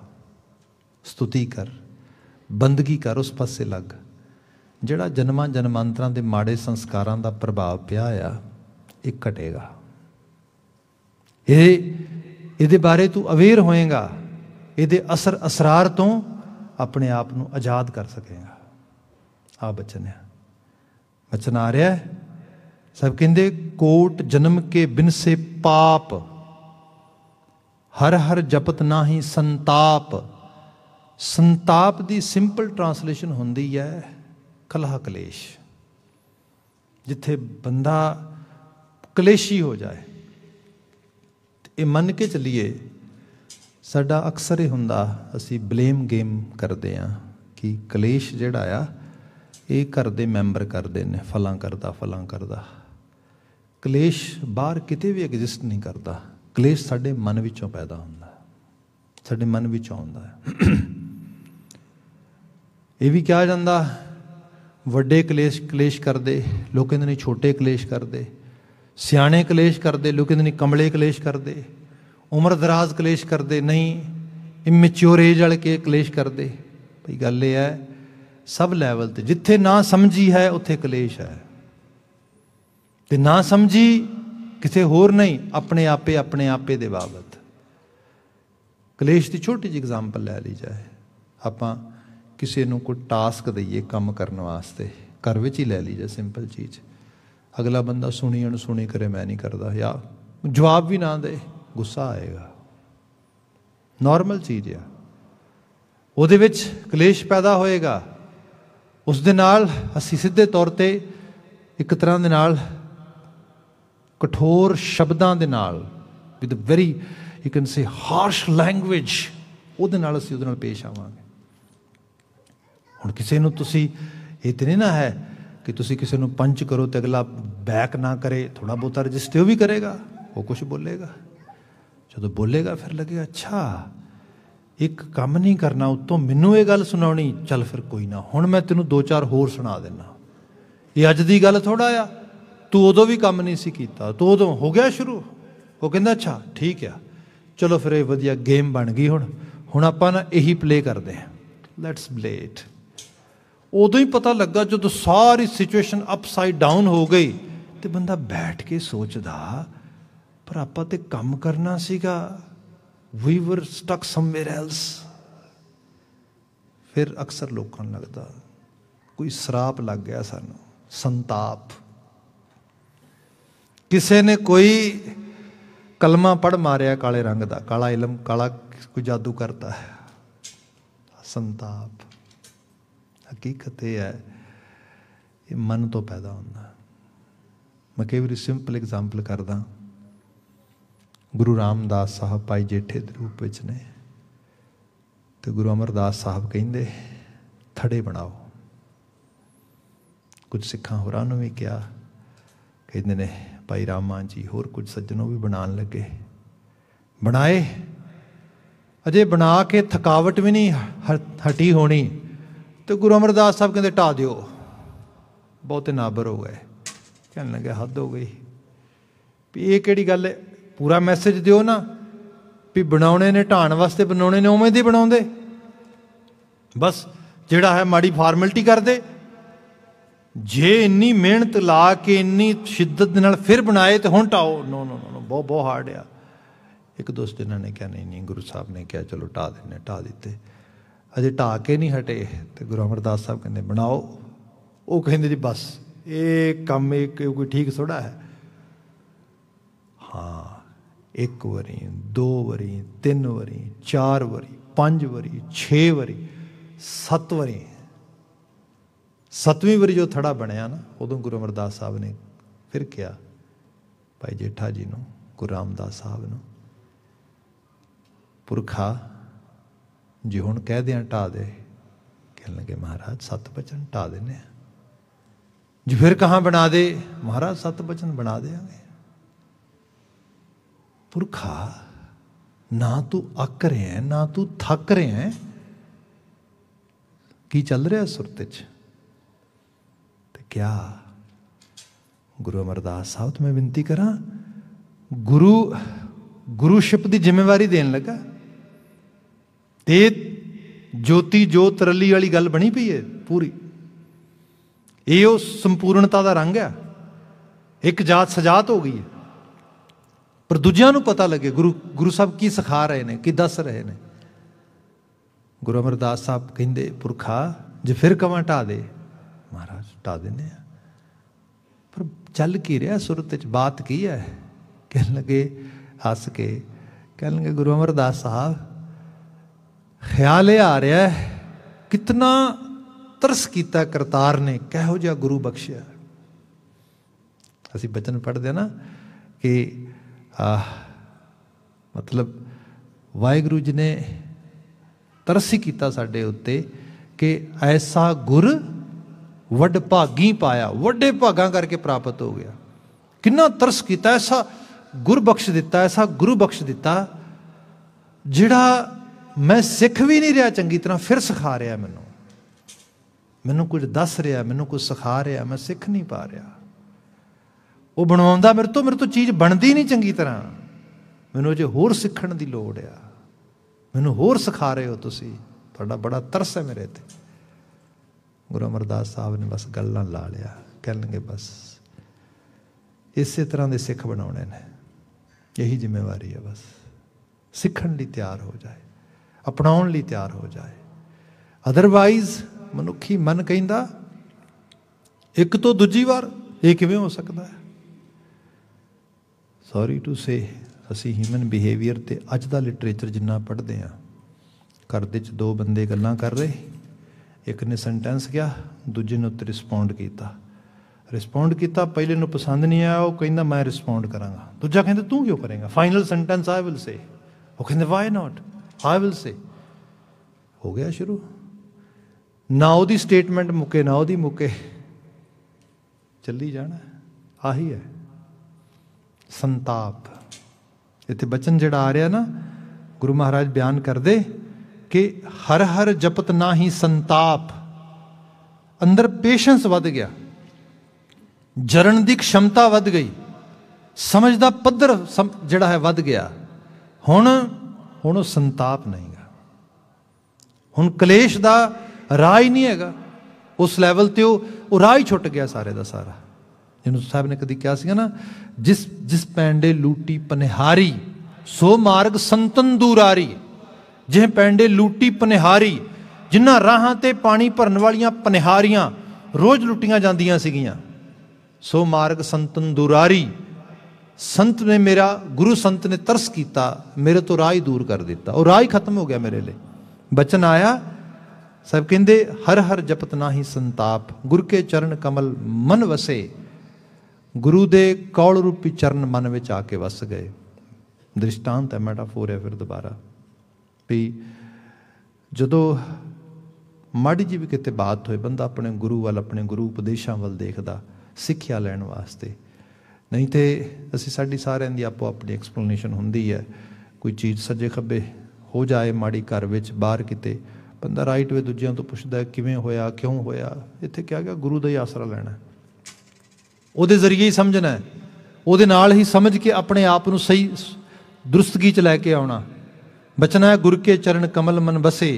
ਸਤੁਤੀ ਕਰ ਬੰਦਗੀ ਕਰ ਉਸ ਪਾਸੇ ਲੱਗ ਜਿਹੜਾ ਜਨਮਾਂ ਜਨਮਾਂਤਰਾਂ ਦੇ ਮਾੜੇ ਸੰਸਕਾਰਾਂ ਦਾ ਪ੍ਰਭਾਵ ਪਿਆ ਆ ਇਹ ਘਟੇਗਾ ਇਹ ਇਹਦੇ ਬਾਰੇ ਤੂੰ ਅਵੇਅਰ ਹੋਏਗਾ ਇਹਦੇ ਅਸਰ ਅਸਰਾਰ ਤੋਂ ਆਪਣੇ ਆਪ ਨੂੰ ਆਜ਼ਾਦ ਕਰ ਸਕੇਗਾ ਆ ਬਚਨ ਹੈ ਬਚਨ ਆ ਰਿਹਾ ਸਭ ਕਹਿੰਦੇ ਕੋਟ ਜਨਮ ਕੇ ਬਿਨ ਸੇ ਪਾਪ ਹਰ ਹਰ ਜਪਤ ਨਾਹੀ ਸੰਤਾਪ ਸੰਤਾਪ ਦੀ ਸਿੰਪਲ ਟਰਾਂਸਲੇਸ਼ਨ ਹੁੰਦੀ ਹੈ ਕਲਹ ਕਲੇਸ਼ ਜਿੱਥੇ ਬੰਦਾ ਕਲੇਸ਼ੀ ਹੋ ਜਾਏ ਇਹ ਮੰਨ ਕੇ ਚੱਲੀਏ ਸਾਡਾ ਅਕਸਰ ਹੀ ਹੁੰਦਾ ਅਸੀਂ ਬਲੇਮ ਗੇਮ ਕਰਦੇ ਆ ਕਿ ਕਲੇਸ਼ ਜਿਹੜਾ ਆ ਇਹ ਘਰ ਦੇ ਮੈਂਬਰ ਕਰਦੇ ਨੇ ਫਲਾਂ ਕਰਦਾ ਫਲਾਂ ਕਰਦਾ ਕਲੇਸ਼ ਬਾਹਰ ਕਿਤੇ ਵੀ ਐਗਜ਼ਿਸਟ ਨਹੀਂ ਕਰਦਾ ਕਲੇਸ਼ ਸਾਡੇ ਮਨ ਵਿੱਚੋਂ ਪੈਦਾ ਹੁੰਦਾ ਸਾਡੇ ਮਨ ਵਿੱਚ ਆਉਂਦਾ ਹੈ ਇਹ ਵੀ ਕਿਹਾ ਜਾਂਦਾ ਵੱਡੇ ਕਲੇਸ਼ ਕਲੇਸ਼ ਕਰਦੇ ਲੋਕ ਕਹਿੰਦੇ ਨੇ ਛੋਟੇ ਕਲੇਸ਼ ਕਰਦੇ ਸਿਆਣੇ ਕਲੇਸ਼ ਕਰਦੇ ਲੋਕ ਕਹਿੰਦੇ ਨੇ ਕਮਲੇ ਕਲੇਸ਼ ਕਰਦੇ ਉਮਰ ਦਰਾਜ਼ ਕਲੇਸ਼ ਕਰਦੇ ਨਹੀਂ ਇਮੈਚੁਰ ਏਜ ਵਾਲੇ ਕੇ ਕਲੇਸ਼ ਕਰਦੇ ਭਈ ਗੱਲ ਇਹ ਹੈ ਸਭ ਲੈਵਲ ਤੇ ਜਿੱਥੇ ਨਾ ਸਮਝੀ ਹੈ ਉੱਥੇ ਕਲੇਸ਼ ਹੈ ਤੇ ਨਾ ਸਮਝੀ ਕਿਸੇ ਹੋਰ ਨਹੀਂ ਆਪਣੇ ਆਪੇ ਆਪਣੇ ਆਪੇ ਦੇ ਬਾਬਤ ਕਲੇਸ਼ ਦੀ ਛੋਟੀ ਜਿਹੀ ਐਗਜ਼ਾਮਪਲ ਲੈ ਲਈ ਜਾਏ ਆਪਾਂ ਕਿਸੇ ਨੂੰ ਕੋਈ ਟਾਸਕ ਦਈਏ ਕੰਮ ਕਰਨ ਵਾਸਤੇ ਘਰ ਵਿੱਚ ਹੀ ਲੈ ਲਈ ਜਾ ਸਿੰਪਲ ਚੀਜ਼ ਅਗਲਾ ਬੰਦਾ ਸੁਣੀ ਸੁਣੀ ਕਰੇ ਮੈਂ ਨਹੀਂ ਕਰਦਾ ਯਾ ਜਵਾਬ ਵੀ ਨਾ ਦੇ ਗੁੱਸਾ ਆਏਗਾ ਨਾਰਮਲ ਚੀਜ਼ ਆ ਉਹਦੇ ਵਿੱਚ ਕਲੇਸ਼ ਪੈਦਾ ਹੋਏਗਾ ਉਸ ਦੇ ਨਾਲ ਅਸੀਂ ਸਿੱਧੇ ਤੌਰ ਤੇ ਇੱਕ ਤਰ੍ਹਾਂ ਦੇ ਨਾਲ ਕਠੋਰ ਸ਼ਬਦਾਂ ਦੇ ਨਾਲ with very you can say harsh language ਉਹਦੇ ਨਾਲ ਅਸੀਂ ਉਹਦੇ ਨਾਲ ਪੇਸ਼ ਆਵਾਂਗੇ ਹੁਣ ਕਿਸੇ ਨੂੰ ਤੁਸੀਂ ਇਤਨੇ ਨਾ ਹੈ ਕਿ ਤੁਸੀਂ ਕਿਸੇ ਨੂੰ ਪੰਚ ਕਰੋ ਤੇ ਅਗਲਾ ਬੈਕ ਨਾ ਕਰੇ ਥੋੜਾ ਬਹੁਤਾ ਰਜਿਸਟਰ ਵੀ ਕਰੇਗਾ ਉਹ ਕੁਝ ਬੋਲੇਗਾ ਜਦੋਂ ਬੋਲੇਗਾ ਫਿਰ ਲੱਗੇਗਾ ਅੱਛਾ ਇੱਕ ਕੰਮ ਨਹੀਂ ਕਰਨਾ ਉਤੋਂ ਮੈਨੂੰ ਇਹ ਗੱਲ ਸੁਣਾਉਣੀ ਚੱਲ ਫਿਰ ਕੋਈ ਨਾ ਹੁਣ ਮੈਂ ਤੈਨੂੰ ਦੋ ਚਾਰ ਹੋਰ ਸੁਣਾ ਦਿੰਨਾ ਇਹ ਅੱਜ ਦੀ ਗੱਲ ਥੋੜਾ ਆ ਤੂੰ ਉਦੋਂ ਵੀ ਕੰਮ ਨਹੀਂ ਸੀ ਕੀਤਾ ਤੂੰ ਉਦੋਂ ਹੋ ਗਿਆ ਸ਼ੁਰੂ ਉਹ ਕਹਿੰਦਾ ਅੱਛਾ ਠੀਕ ਆ ਚਲੋ ਫਿਰ ਇਹ ਵਧੀਆ ਗੇਮ ਬਣ ਗਈ ਹੁਣ ਹੁਣ ਆਪਾਂ ਨਾ ਇਹੀ ਪਲੇ ਕਰਦੇ ਹਾਂ ਲੈਟਸ ਪਲੇ ਇਟ ਉਦੋਂ ਹੀ ਪਤਾ ਲੱਗਾ ਜਦੋਂ ਸਾਰੀ ਸਿਚੁਏਸ਼ਨ ਅਪਸਾਈਡ ਡਾਊਨ ਹੋ ਗਈ ਤੇ ਬੰਦਾ ਬੈਠ ਕੇ ਸੋਚਦਾ ਪਰ ਆਪਾਂ ਤੇ ਕੰਮ ਕਰਨਾ ਸੀਗਾ we were stuck somewhere else ਫਿਰ ਅਕਸਰ ਲੋਕਾਂ ਨੂੰ ਲੱਗਦਾ ਕੋਈ ਸਰਾਪ ਲੱਗ ਗਿਆ ਸਾਨੂੰ ਸੰਤਾਪ ਕਿਸੇ ਨੇ ਕੋਈ ਕਲਮਾ ਪੜ ਮਾਰਿਆ ਕਾਲੇ ਰੰਗ ਦਾ ਕਾਲਾ ਇਲਮ ਕਾਲਾ ਕੋਈ ਜਾਦੂ ਕਰਦਾ ਹੈ ਸੰਤਾਪ ਹਕੀਕਤ ਇਹ ਹੈ ਇਹ ਮਨ ਤੋਂ ਪੈਦਾ ਹੁੰਦਾ ਮੈਂ ਕਈ ਵਾਰੀ ਸਿੰਪਲ ਐਗਜ਼ਾਮਪਲ ਕਰਦਾ ਗੁਰੂ ਰਾਮਦਾਸ ਸਾਹਿਬ ਭਾਈ ਜੇਠੇ ਦੇ ਰੂਪ ਵਿੱਚ ਨੇ ਤੇ ਗੁਰੂ ਅਮਰਦਾਸ ਸਾਹਿਬ ਕਹਿੰਦੇ ਥੜੇ ਬਣਾਓ ਕੁਝ ਸਿੱਖਾਂ ਹੋਰਾਂ ਨੂੰ ਵੀ ਕਿਹਾ ਕਹਿੰਦੇ ਨੇ ਭਾਈ ਰਾਮਾ ਜੀ ਹੋਰ ਕੁਝ ਸੱਜਣੋਂ ਵੀ ਬਣਾਉਣ ਲੱਗੇ ਬਣਾਏ ਅਜੇ ਬਣਾ ਕੇ ਥਕਾਵਟ ਵੀ ਨਹੀਂ ਹਟੀ ਹੋਣੀ ਤੇ ਗੁਰੂ ਅਮਰਦਾਸ ਸਾਹਿਬ ਕਹਿੰਦੇ ਢਾ ਦਿਓ ਬਹੁਤੇ ਨਾਬਰ ਹੋ ਗਏ ਕਹਿਣ ਲੱਗੇ ਹੱਦ ਹੋ ਗਈ ਵੀ ਇਹ ਕਿਹੜੀ ਗੱਲ ਹੈ ਪੂਰਾ ਮੈਸੇਜ ਦਿਓ ਨਾ ਵੀ ਬਣਾਉਣੇ ਨੇ ਢਾਣ ਵਾਸਤੇ ਬਣਾਉਣੇ ਨੇ ਉਵੇਂ ਦੇ ਬਣਾਉਂਦੇ ਬਸ ਜਿਹੜਾ ਹੈ ਮਾੜੀ ਫਾਰਮੈਲਿਟੀ ਕਰਦੇ ਜੇ ਇੰਨੀ ਮਿਹਨਤ ਲਾ ਕੇ ਇੰਨੀ ਸ਼ਿੱਦਤ ਦੇ ਨਾਲ ਫਿਰ ਬਣਾਏ ਤੇ ਹੁਣ ਟਾਓ ਨੋ ਨੋ ਨੋ ਬਹੁਤ ਬਹੁਤ ਹਾਰਡ ਆ ਇੱਕ ਦੋਸਤ ਇਹਨਾਂ ਨੇ ਕਿਹਾ ਨਹੀਂ ਨਹੀਂ ਗੁਰੂ ਸਾਹਿਬ ਨੇ ਕਿਹਾ ਚਲੋ ਟਾ ਦਿੰਨੇ ਟਾ ਦਿੱਤੇ ਅਜੇ ਟਾ ਕੇ ਨਹੀਂ ਹਟੇ ਤੇ ਗੁਰੂ ਅਮਰਦਾਸ ਸਾਹਿਬ ਕਹਿੰਦੇ ਬਣਾਓ ਉਹ ਕਹਿੰਦੇ ਜੀ ਬਸ ਇਹ ਕੰਮ ਇਹ ਕੋਈ ਠੀਕ ਥੋੜਾ ਹੈ ਇੱਕ ਵਾਰੀ ਦੋ ਵਾਰੀ ਤਿੰਨ ਵਾਰੀ ਚਾਰ ਵਾਰੀ ਪੰਜ ਵਾਰੀ 6 ਵਾਰੀ 7 ਵਾਰੀ 7ਵੀਂ ਵਾਰੀ ਜੋ ਥੜਾ ਬਣਿਆ ਨਾ ਉਦੋਂ ਗੁਰੂ ਅਮਰਦਾਸ ਸਾਹਿਬ ਨੇ ਫਿਰ ਕਿਹਾ ਭਾਈ ਜੇਠਾ ਜੀ ਨੂੰ ਗੁਰੂ ਰਾਮਦਾਸ ਸਾਹਿਬ ਨੂੰ ਪੁਰਖਾ ਜੇ ਹੁਣ ਕਹਿ ਦਿਆਂ ਟਾ ਦੇ ਕਹਿਣ ਲੱਗੇ ਮਹਾਰਾਜ ਸਤ ਬਚਨ ਟਾ ਦਿੰਨੇ ਆ ਜੇ ਫਿਰ ਕਹਾਂ ਬਣਾ ਦੇ ਮਹਾਰਾਜ ਸਤ ਬਚਨ ਬਣਾ ਦੇਾਂਗੇ पुरखा ना तू ਅੱਕ ਰਿਹਾ ਹੈ ਨਾ ਤੂੰ ਥੱਕ ਰਿਹਾ ਹੈ ਕੀ ਚੱਲ ਰਿਹਾ ਸੁਰਤ ਚ ਤੇ ਕਿਆ ਗੁਰੂ ਅਮਰਦਾਸ ਸਾਹਿਬ ਤੋਂ ਮੈਂ ਬੇਨਤੀ ਕਰਾਂ ਗੁਰੂ ਗੁਰੂਸ਼ਿਪ ਦੀ ਜ਼ਿੰਮੇਵਾਰੀ ਦੇਣ ਲੱਗਾ ਤੇ ਜੋਤੀ ਜੋਤ ਰਲੀ ਵਾਲੀ ਗੱਲ ਬਣੀ ਪਈ ਹੈ ਪੂਰੀ ਇਹ ਉਹ ਸੰਪੂਰਣਤਾ ਦਾ ਰੰਗ ਹੈ ਇੱਕ ਜਾਤ ਸਜਾਤ ਹੋ ਗਈ ਹੈ ਪਰ ਦੂਜਿਆਂ ਨੂੰ ਪਤਾ ਲੱਗੇ ਗੁਰੂ ਗੁਰੂ ਸਾਹਿਬ ਕੀ ਸਿਖਾ ਰਹੇ ਨੇ ਕੀ ਦੱਸ ਰਹੇ ਨੇ ਗੁਰੂ ਅਮਰਦਾਸ ਸਾਹਿਬ ਕਹਿੰਦੇ ਪੁਰਖਾ ਜੇ ਫਿਰ ਕਵਾਂ ਢਾ ਦੇ ਮਹਾਰਾਜ ਢਾ ਦਿੰਦੇ ਆ ਪਰ ਚੱਲ ਕੀ ਰਿਹਾ ਸੁਰਤ ਵਿੱਚ ਬਾਤ ਕੀ ਹੈ ਕਹਿਣ ਲੱਗੇ ਹੱਸ ਕੇ ਕਹਿਣ ਲੱਗੇ ਗੁਰੂ ਅਮਰਦਾਸ ਸਾਹਿਬ ਖਿਆਲ ਆ ਰਿਹਾ ਹੈ ਕਿਤਨਾ ਤਰਸ ਕੀਤਾ ਕਰਤਾਰ ਨੇ ਕਹੋ ਜਿਹਾ ਗੁਰੂ ਬਖਸ਼ਿਆ ਅਸੀਂ ਬਚਨ ਪੜਦੇ ਨਾ ਕਿ ਮਤਲਬ ਵਾਹਿਗੁਰੂ ਜੀ ਨੇ ਤਰਸ ਕੀਤਾ ਸਾਡੇ ਉੱਤੇ ਕਿ ਐਸਾ ਗੁਰ ਵੱਡ ਭਾਗੀ ਪਾਇਆ ਵੱਡੇ ਭਾਗਾਂ ਕਰਕੇ ਪ੍ਰਾਪਤ ਹੋ ਗਿਆ ਕਿੰਨਾ ਤਰਸ ਕੀਤਾ ਐਸਾ ਗੁਰ ਬਖਸ਼ ਦਿੱਤਾ ਐਸਾ ਗੁਰੂ ਬਖਸ਼ ਦਿੱਤਾ ਜਿਹੜਾ ਮੈਂ ਸਿੱਖ ਵੀ ਨਹੀਂ ਰਿਹਾ ਚੰਗੀ ਤਰ੍ਹਾਂ ਫਿਰ ਸਿਖਾ ਰਿਹਾ ਮੈਨੂੰ ਮੈਨੂੰ ਕੁਝ ਦੱਸ ਰਿਹਾ ਮੈਨੂੰ ਕੁਝ ਸਿਖਾ ਰਿਹਾ ਮੈਂ ਸਿੱਖ ਨਹੀਂ ਪਾ ਰਿਹਾ ਉਹ ਬਣਵਾਉਂਦਾ ਮੇਰੇ ਤੋਂ ਮੇਰੇ ਤੋਂ ਚੀਜ਼ ਬਣਦੀ ਨਹੀਂ ਚੰਗੀ ਤਰ੍ਹਾਂ ਮੈਨੂੰ ਜੇ ਹੋਰ ਸਿੱਖਣ ਦੀ ਲੋੜ ਆ ਮੈਨੂੰ ਹੋਰ ਸਿਖਾ ਰਹੇ ਹੋ ਤੁਸੀਂ ਤੁਹਾਡਾ ਬੜਾ ਤਰਸ ਹੈ ਮੇਰੇ ਤੇ ਗੁਰੂ ਅਮਰਦਾਸ ਸਾਹਿਬ ਨੇ ਬਸ ਗੱਲਾਂ ਲਾ ਲਿਆ ਕਹਿਣਗੇ ਬਸ ਇਸੇ ਤਰ੍ਹਾਂ ਦੇ ਸਿੱਖ ਬਣਾਉਣੇ ਨੇ ਇਹੀ ਜ਼ਿੰਮੇਵਾਰੀ ਹੈ ਬਸ ਸਿੱਖਣ ਲਈ ਤਿਆਰ ਹੋ ਜਾਏ ਅਪਣਾਉਣ ਲਈ ਤਿਆਰ ਹੋ ਜਾਏ ਅਦਰਵਾਈਜ਼ ਮਨੁੱਖੀ ਮਨ ਕਹਿੰਦਾ ਇੱਕ ਤੋਂ ਦੂਜੀ ਵਾਰ ਇਹ ਕਿਵੇਂ ਹੋ ਸਕਦਾ ਹੈ ਸੌਰੀ ਟੂ ਸੇ ਅਸੀਂ ਹਿਊਮਨ ਬਿਹੇਵੀਅਰ ਤੇ ਅੱਜ ਦਾ ਲਿਟਰੇਚਰ ਜਿੰਨਾ ਪੜ੍ਹਦੇ ਆ ਘਰ ਦੇ ਚ ਦੋ ਬੰਦੇ ਗੱਲਾਂ ਕਰ ਰਹੇ ਇੱਕ ਨੇ ਸੈਂਟੈਂਸ ਕਿਹਾ ਦੂਜੇ ਨੇ ਉੱਤੇ ਰਿਸਪੌਂਡ ਕੀਤਾ ਰਿਸਪੌਂਡ ਕੀਤਾ ਪਹਿਲੇ ਨੂੰ ਪਸੰਦ ਨਹੀਂ ਆਇਆ ਉਹ ਕਹਿੰਦਾ ਮੈਂ ਰਿਸਪੌਂਡ ਕਰਾਂਗਾ ਦੂਜਾ ਕਹਿੰਦਾ ਤੂੰ ਕਿਉਂ ਕਰੇਗਾ final sentence I will say ਉਹ ਕਹਿੰਦਾ ਵਾਈ ਨਾਟ ਆਈ ਵਿਲ ਸੇ ਹੋ ਗਿਆ ਸ਼ੁਰੂ ਨਾ ਉਹਦੀ ਸਟੇਟਮੈਂਟ ਮੁੱਕੇ ਨਾ ਉਹਦੀ ਮੁੱਕੇ ਚੱਲੀ ਜਾਣਾ ਆਹੀ ਹੈ ਸੰਤਾਪ ਇੱਥੇ ਬਚਨ ਜਿਹੜਾ ਆ ਰਿਹਾ ਨਾ ਗੁਰੂ ਮਹਾਰਾਜ ਬਿਆਨ ਕਰਦੇ ਕਿ ਹਰ ਹਰ ਜਪਤ ਨਾ ਹੀ ਸੰਤਾਪ ਅੰਦਰ ਪੇਸ਼ੈਂਸ ਵੱਧ ਗਿਆ ਜਰਨ ਦੀ ਖਮਤਾ ਵੱਧ ਗਈ ਸਮਝ ਦਾ ਪੱਧਰ ਜਿਹੜਾ ਹੈ ਵੱਧ ਗਿਆ ਹੁਣ ਹੁਣ ਸੰਤਾਪ ਨਹੀਂਗਾ ਹੁਣ ਕਲੇਸ਼ ਦਾ ਰਾਹ ਹੀ ਨਹੀਂ ਹੈਗਾ ਉਸ ਲੈਵਲ ਤੇ ਉਹ ਰਾਹ ਹੀ ਛੁੱਟ ਗਿਆ ਸਾਰੇ ਦਾ ਸਾਰਾ ਜਿਹਨੂੰ ਸਾਹਿਬ ਨੇ ਕਦੀ ਕਿਹਾ ਸੀਗਾ ਨਾ ਜਿਸ ਜਿਸ ਪੈਂਡੇ ਲੂਟੀ ਪਨਿਹਾਰੀ ਸੋ ਮਾਰਗ ਸੰਤਨ ਦੂਰਾਰੀ ਜਿਹ ਪੈਂਡੇ ਲੂਟੀ ਪਨਿਹਾਰੀ ਜਿਨ੍ਹਾਂ ਰਾਹਾਂ ਤੇ ਪਾਣੀ ਭਰਨ ਵਾਲੀਆਂ ਪਨਿਹਾਰੀਆਂ ਰੋਜ਼ ਲੁੱਟੀਆਂ ਜਾਂਦੀਆਂ ਸੀਗੀਆਂ ਸੋ ਮਾਰਗ ਸੰਤਨ ਦੂਰਾਰੀ ਸੰਤ ਨੇ ਮੇਰਾ ਗੁਰੂ ਸੰਤ ਨੇ ਤਰਸ ਕੀਤਾ ਮੇਰੇ ਤੋਂ ਰਾਹ ਹੀ ਦੂਰ ਕਰ ਦਿੱਤਾ ਉਹ ਰਾਹ ਹੀ ਖਤਮ ਹੋ ਗਿਆ ਮੇਰੇ ਲਈ ਬਚਨ ਆਇਆ ਸਭ ਕਹਿੰਦੇ ਹਰ ਹਰ ਜਪਤ ਨਾਹੀ ਸੰਤਾਪ ਗੁਰ ਕੇ ਚਰਨ ਕਮਲ ਮਨ ਵਸੇ ਗੁਰੂ ਦੇ ਕੌਲ ਰੂਪੀ ਚਰਨ ਮਨ ਵਿੱਚ ਆ ਕੇ ਵਸ ਗਏ ਦ੍ਰਿਸ਼ਟਾਂਤ ਹੈ ਮੈਟਾਫੋਰ ਹੈ ਫਿਰ ਦੁਬਾਰਾ ਵੀ ਜਦੋਂ ਮਾੜੀ ਜੀ ਵੀ ਕਿਤੇ ਬਾਤ ਹੋਏ ਬੰਦਾ ਆਪਣੇ ਗੁਰੂ ਵੱਲ ਆਪਣੇ ਗੁਰੂ ਉਪਦੇਸ਼ਾਂ ਵੱਲ ਦੇਖਦਾ ਸਿੱਖਿਆ ਲੈਣ ਵਾਸਤੇ ਨਹੀਂ ਤੇ ਅਸੀਂ ਸਾਡੀ ਸਾਰਿਆਂ ਦੀ ਆਪੋ ਆਪਣੀ ਐਕਸਪਲੇਨੇਸ਼ਨ ਹੁੰਦੀ ਹੈ ਕੋਈ ਚੀਜ਼ ਸੱਜੇ ਖੱਬੇ ਹੋ ਜਾਏ ਮਾੜੀ ਘਰ ਵਿੱਚ ਬਾਹਰ ਕਿਤੇ ਬੰਦਾ ਰਾਈਟ ਵੇ ਦੂਜਿਆਂ ਤੋਂ ਪੁੱਛਦਾ ਕਿਵੇਂ ਹੋਇਆ ਕਿਉਂ ਹੋਇਆ ਇੱਥੇ ਕਿਹਾ ਗਿਆ ਗੁਰੂ ਦਾ ਹੀ ਆਸਰਾ ਲੈਣਾ ਉਹਦੇ ਜ਼ਰੀਏ ਹੀ ਸਮਝਣਾ ਹੈ ਉਹਦੇ ਨਾਲ ਹੀ ਸਮਝ ਕੇ ਆਪਣੇ ਆਪ ਨੂੰ ਸਹੀ ਦਰਸਤਗੀ ਚ ਲੈ ਕੇ ਆਉਣਾ ਬਚਨਾ ਹੈ ਗੁਰ ਕੇ ਚਰਨ ਕਮਲ ਮਨ ਬਸੇ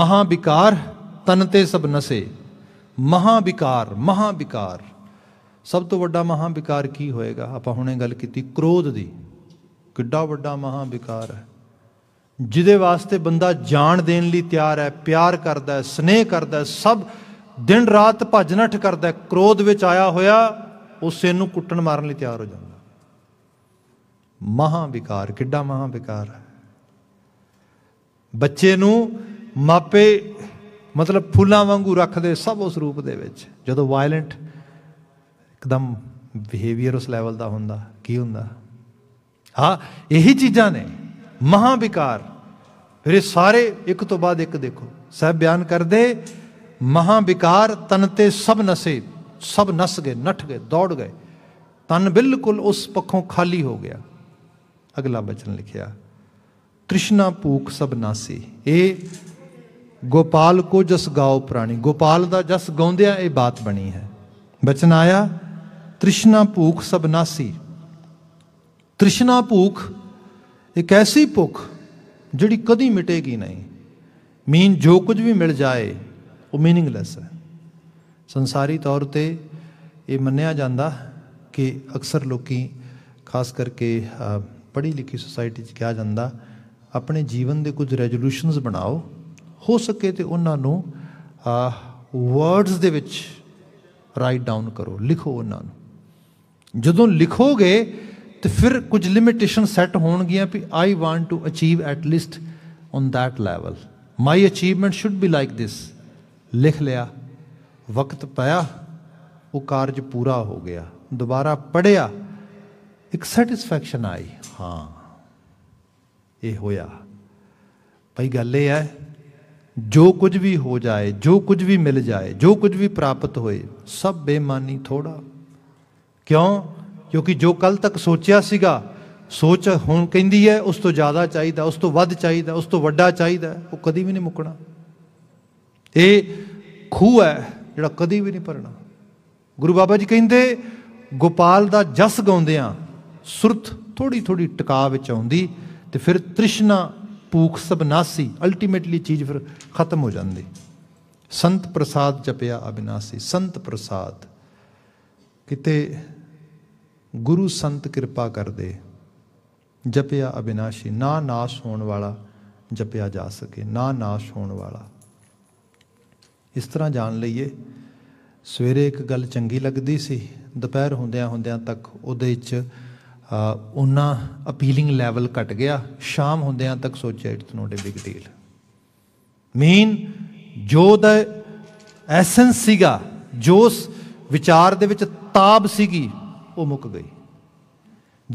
ਮਹਾ ਵਿਕਾਰ ਤਨ ਤੇ ਸਭ ਨਸੇ ਮਹਾ ਵਿਕਾਰ ਮਹਾ ਵਿਕਾਰ ਸਭ ਤੋਂ ਵੱਡਾ ਮਹਾ ਵਿਕਾਰ ਕੀ ਹੋਏਗਾ ਆਪਾਂ ਹੁਣੇ ਗੱਲ ਕੀਤੀ ਕ੍ਰੋਧ ਦੀ ਕਿੱਡਾ ਵੱਡਾ ਮਹਾ ਵਿਕਾਰ ਹੈ ਜਿਹਦੇ ਵਾਸਤੇ ਬੰਦਾ ਜਾਨ ਦੇਣ ਲਈ ਤਿਆਰ ਹੈ ਪਿਆਰ ਕਰਦਾ ਹੈ ਸਨੇਹ ਕਰਦਾ ਹੈ ਸਭ ਦਿਨ ਰਾਤ ਭੱਜ ਨੱਠ ਕਰਦਾ ਕ੍ਰੋਧ ਵਿੱਚ ਆਇਆ ਹੋਇਆ ਉਸੇ ਨੂੰ ਕੁੱਟਣ ਮਾਰਨ ਲਈ ਤਿਆਰ ਹੋ ਜਾਂਦਾ ਮਹਾ ਵਿਕਾਰ ਕਿੱਡਾ ਮਹਾ ਵਿਕਾਰ ਹੈ ਬੱਚੇ ਨੂੰ ਮਾਪੇ ਮਤਲਬ ਫੁੱਲਾਂ ਵਾਂਗੂ ਰੱਖਦੇ ਸਭ ਉਸ ਰੂਪ ਦੇ ਵਿੱਚ ਜਦੋਂ ਵਾਇਲੈਂਟ ਇੱਕਦਮ ਬਿਹੇਵੀਅਰ ਉਸ ਲੈਵਲ ਦਾ ਹੁੰਦਾ ਕੀ ਹੁੰਦਾ ਹਾਂ ਇਹੀ ਚੀਜ਼ਾਂ ਨੇ ਮਹਾ ਵਿਕਾਰ ਫਿਰ ਇਹ ਸਾਰੇ ਇੱਕ ਤੋਂ ਬਾਅਦ ਇੱਕ ਦੇਖੋ ਸਭ ਬਿਆਨ ਕਰਦੇ ਮਹਾ ਵਿਕਾਰ ਤਨ ਤੇ ਸਭ ਨਸੇ ਸਭ ਨਸ ਗਏ ਨਠ ਗਏ ਦੌੜ ਗਏ ਤਨ ਬਿਲਕੁਲ ਉਸ ਪੱਖੋਂ ਖਾਲੀ ਹੋ ਗਿਆ ਅਗਲਾ ਬਚਨ ਲਿਖਿਆ ਕ੍ਰਿਸ਼ਨਾ ਭੂਖ ਸਭ ਨਾਸੀ ਇਹ ਗੋਪਾਲ ਕੋ ਜਸ ਗਾਓ ਪ੍ਰਾਣੀ ਗੋਪਾਲ ਦਾ ਜਸ ਗਾਉਂਦਿਆ ਇਹ ਬਾਤ ਬਣੀ ਹੈ ਬਚਨ ਆਇਆ ਤ੍ਰਿਸ਼ਨਾ ਭੂਖ ਸਭ ਨਾਸੀ ਤ੍ਰਿਸ਼ਨਾ ਭੂਖ ਇੱਕ ਐਸੀ ਭੁੱਖ ਜਿਹੜੀ ਕਦੀ ਮਿਟੇਗੀ ਨਹੀਂ ਮੀਨ ਜੋ ਕੁਝ ਵੀ ਮਿਲ ਜਾਏ ਉਹ मीनिंगलेस ਹੈ ਸੰਸਾਰੀ ਤੌਰ ਤੇ ਇਹ ਮੰਨਿਆ ਜਾਂਦਾ ਕਿ ਅਕਸਰ ਲੋਕੀ ਖਾਸ ਕਰਕੇ ਪੜ੍ਹੀ ਲਿਖੀ ਸੋਸਾਇਟੀ 'ਚ ਕਿਹਾ ਜਾਂਦਾ ਆਪਣੇ ਜੀਵਨ ਦੇ ਕੁਝ ਰੈਜ਼ੋਲੂਸ਼ਨਸ ਬਣਾਓ ਹੋ ਸਕੇ ਤੇ ਉਹਨਾਂ ਨੂੰ ਵਰਡਸ ਦੇ ਵਿੱਚ ਰਾਈਟ ਡਾਊਨ ਕਰੋ ਲਿਖੋ ਉਹਨਾਂ ਨੂੰ ਜਦੋਂ ਲਿਖੋਗੇ ਤੇ ਫਿਰ ਕੁਝ ਲਿਮਿਟੇਸ਼ਨ ਸੈੱਟ ਹੋਣਗੀਆਂ ਵੀ I want to achieve at least on that level my achievement should be like this ਲਿਖ ਲਿਆ ਵਕਤ ਪਾਇਆ ਉਹ ਕਾਰਜ ਪੂਰਾ ਹੋ ਗਿਆ ਦੁਬਾਰਾ ਪੜਿਆ ਇੱਕ ਸੈਟੀਸਫੈਕਸ਼ਨ ਆਈ ਹਾਂ ਇਹ ਹੋਇਆ ਭਈ ਗੱਲ ਇਹ ਹੈ ਜੋ ਕੁਝ ਵੀ ਹੋ ਜਾਏ ਜੋ ਕੁਝ ਵੀ ਮਿਲ ਜਾਏ ਜੋ ਕੁਝ ਵੀ ਪ੍ਰਾਪਤ ਹੋਏ ਸਭ ਬੇਮਾਨੀ ਥੋੜਾ ਕਿਉਂ ਕਿਉਂਕਿ ਜੋ ਕੱਲ ਤੱਕ ਸੋਚਿਆ ਸੀਗਾ ਸੋਚ ਹੁਣ ਕਹਿੰਦੀ ਹੈ ਉਸ ਤੋਂ ਜ਼ਿਆਦਾ ਚਾਹੀਦਾ ਉਸ ਤੋਂ ਵੱਧ ਚਾਹੀਦਾ ਉਸ ਤੋਂ ਵੱਡਾ ਚਾਹੀਦਾ ਉਹ ਕਦੀ ਵੀ ਨਹੀਂ ਮੁੱਕਣਾ ਇਹ ਖੂਹ ਹੈ ਜਿਹੜਾ ਕਦੀ ਵੀ ਨਹੀਂ ਭਰਨਾ ਗੁਰੂ ਬਾਬਾ ਜੀ ਕਹਿੰਦੇ ਗੋਪਾਲ ਦਾ ਜਸ ਗਾਉਂਦਿਆਂ ਸੁਰਤ ਥੋੜੀ ਥੋੜੀ ਟਿਕਾ ਵਿੱਚ ਆਉਂਦੀ ਤੇ ਫਿਰ ਤ੍ਰਿਸ਼ਨਾ ਭੂਖ ਸਬਨਾਸੀ ਅਲਟੀਮੇਟਲੀ ਚੀਜ਼ ਫਿਰ ਖਤਮ ਹੋ ਜਾਂਦੀ ਸੰਤ ਪ੍ਰਸਾਦ ਜਪਿਆ ਅਬਿਨਾਸੀ ਸੰਤ ਪ੍ਰਸਾਦ ਕਿਤੇ ਗੁਰੂ ਸੰਤ ਕਿਰਪਾ ਕਰਦੇ ਜਪਿਆ ਅਬਿਨਾਸ਼ੀ ਨਾ ਨਾਸ਼ ਹੋਣ ਵਾਲਾ ਜਪਿਆ ਜਾ ਸਕੇ ਨਾ ਨਾਸ਼ ਹੋਣ ਵਾਲਾ ਇਸ ਤਰ੍ਹਾਂ ਜਾਣ ਲਈਏ ਸਵੇਰੇ ਇੱਕ ਗੱਲ ਚੰਗੀ ਲੱਗਦੀ ਸੀ ਦੁਪਹਿਰ ਹੁੰਦਿਆਂ ਹੁੰਦਿਆਂ ਤੱਕ ਉਹਦੇ ਵਿੱਚ ਉਹਨਾਂ ਅਪੀਲਿੰਗ ਲੈਵਲ ਘਟ ਗਿਆ ਸ਼ਾਮ ਹੁੰਦਿਆਂ ਤੱਕ ਸੋਚਿਆ it's not a big deal mean ਜੋ ਦਾ ਐਸੈਂਸ ਸੀਗਾ ਜੋਸ ਵਿਚਾਰ ਦੇ ਵਿੱਚ ਤਾਬ ਸੀਗੀ ਉਹ ਮੁੱਕ ਗਈ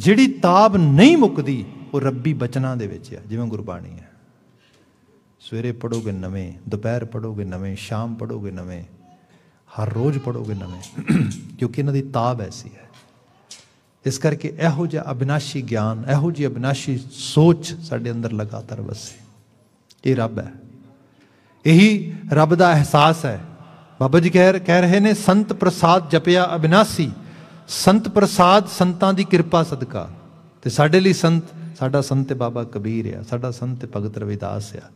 ਜਿਹੜੀ ਤਾਬ ਨਹੀਂ ਮੁੱਕਦੀ ਉਹ ਰੱਬੀ ਬਚਨਾਂ ਦੇ ਵਿੱਚ ਆ ਜਿਵੇਂ ਗੁਰਬਾਣੀ ਹੈ ਸਵੇਰੇ ਪੜੋਗੇ ਨਵੇਂ ਦੁਪਹਿਰ ਪੜੋਗੇ ਨਵੇਂ ਸ਼ਾਮ ਪੜੋਗੇ ਨਵੇਂ ਹਰ ਰੋਜ਼ ਪੜੋਗੇ ਨਵੇਂ ਕਿਉਂਕਿ ਇਹਨਾਂ ਦੀ ਤਾਬ ਐਸੀ ਹੈ ਇਸ ਕਰਕੇ ਇਹੋ ਜਿਹਾ ਅਬਿਨਾਸ਼ੀ ਗਿਆਨ ਇਹੋ ਜਿਹੀ ਅਬਿਨਾਸ਼ੀ ਸੋਚ ਸਾਡੇ ਅੰਦਰ ਲਗਾਤਾਰ ਵਸੇ ਇਹ ਰੱਬ ਹੈ ਇਹੀ ਰੱਬ ਦਾ ਅਹਿਸਾਸ ਹੈ ਬਾਬਾ ਜੀ ਕਹਿ ਕਹਿ ਰਹੇ ਨੇ ਸੰਤ ਪ੍ਰਸਾਦ ਜਪਿਆ ਅਬਿਨਾਸੀ ਸੰਤ ਪ੍ਰਸਾਦ ਸੰਤਾਂ ਦੀ ਕਿਰਪਾ ਸਦਕਾ ਤੇ ਸਾਡੇ ਲਈ ਸੰਤ ਸਾਡਾ ਸੰਤ ਤੇ ਬਾਬਾ ਕਬੀਰ ਆ ਸਾਡਾ ਸੰਤ ਤੇ ਭਗਤ ਰਵਿਦਾਸ ਆ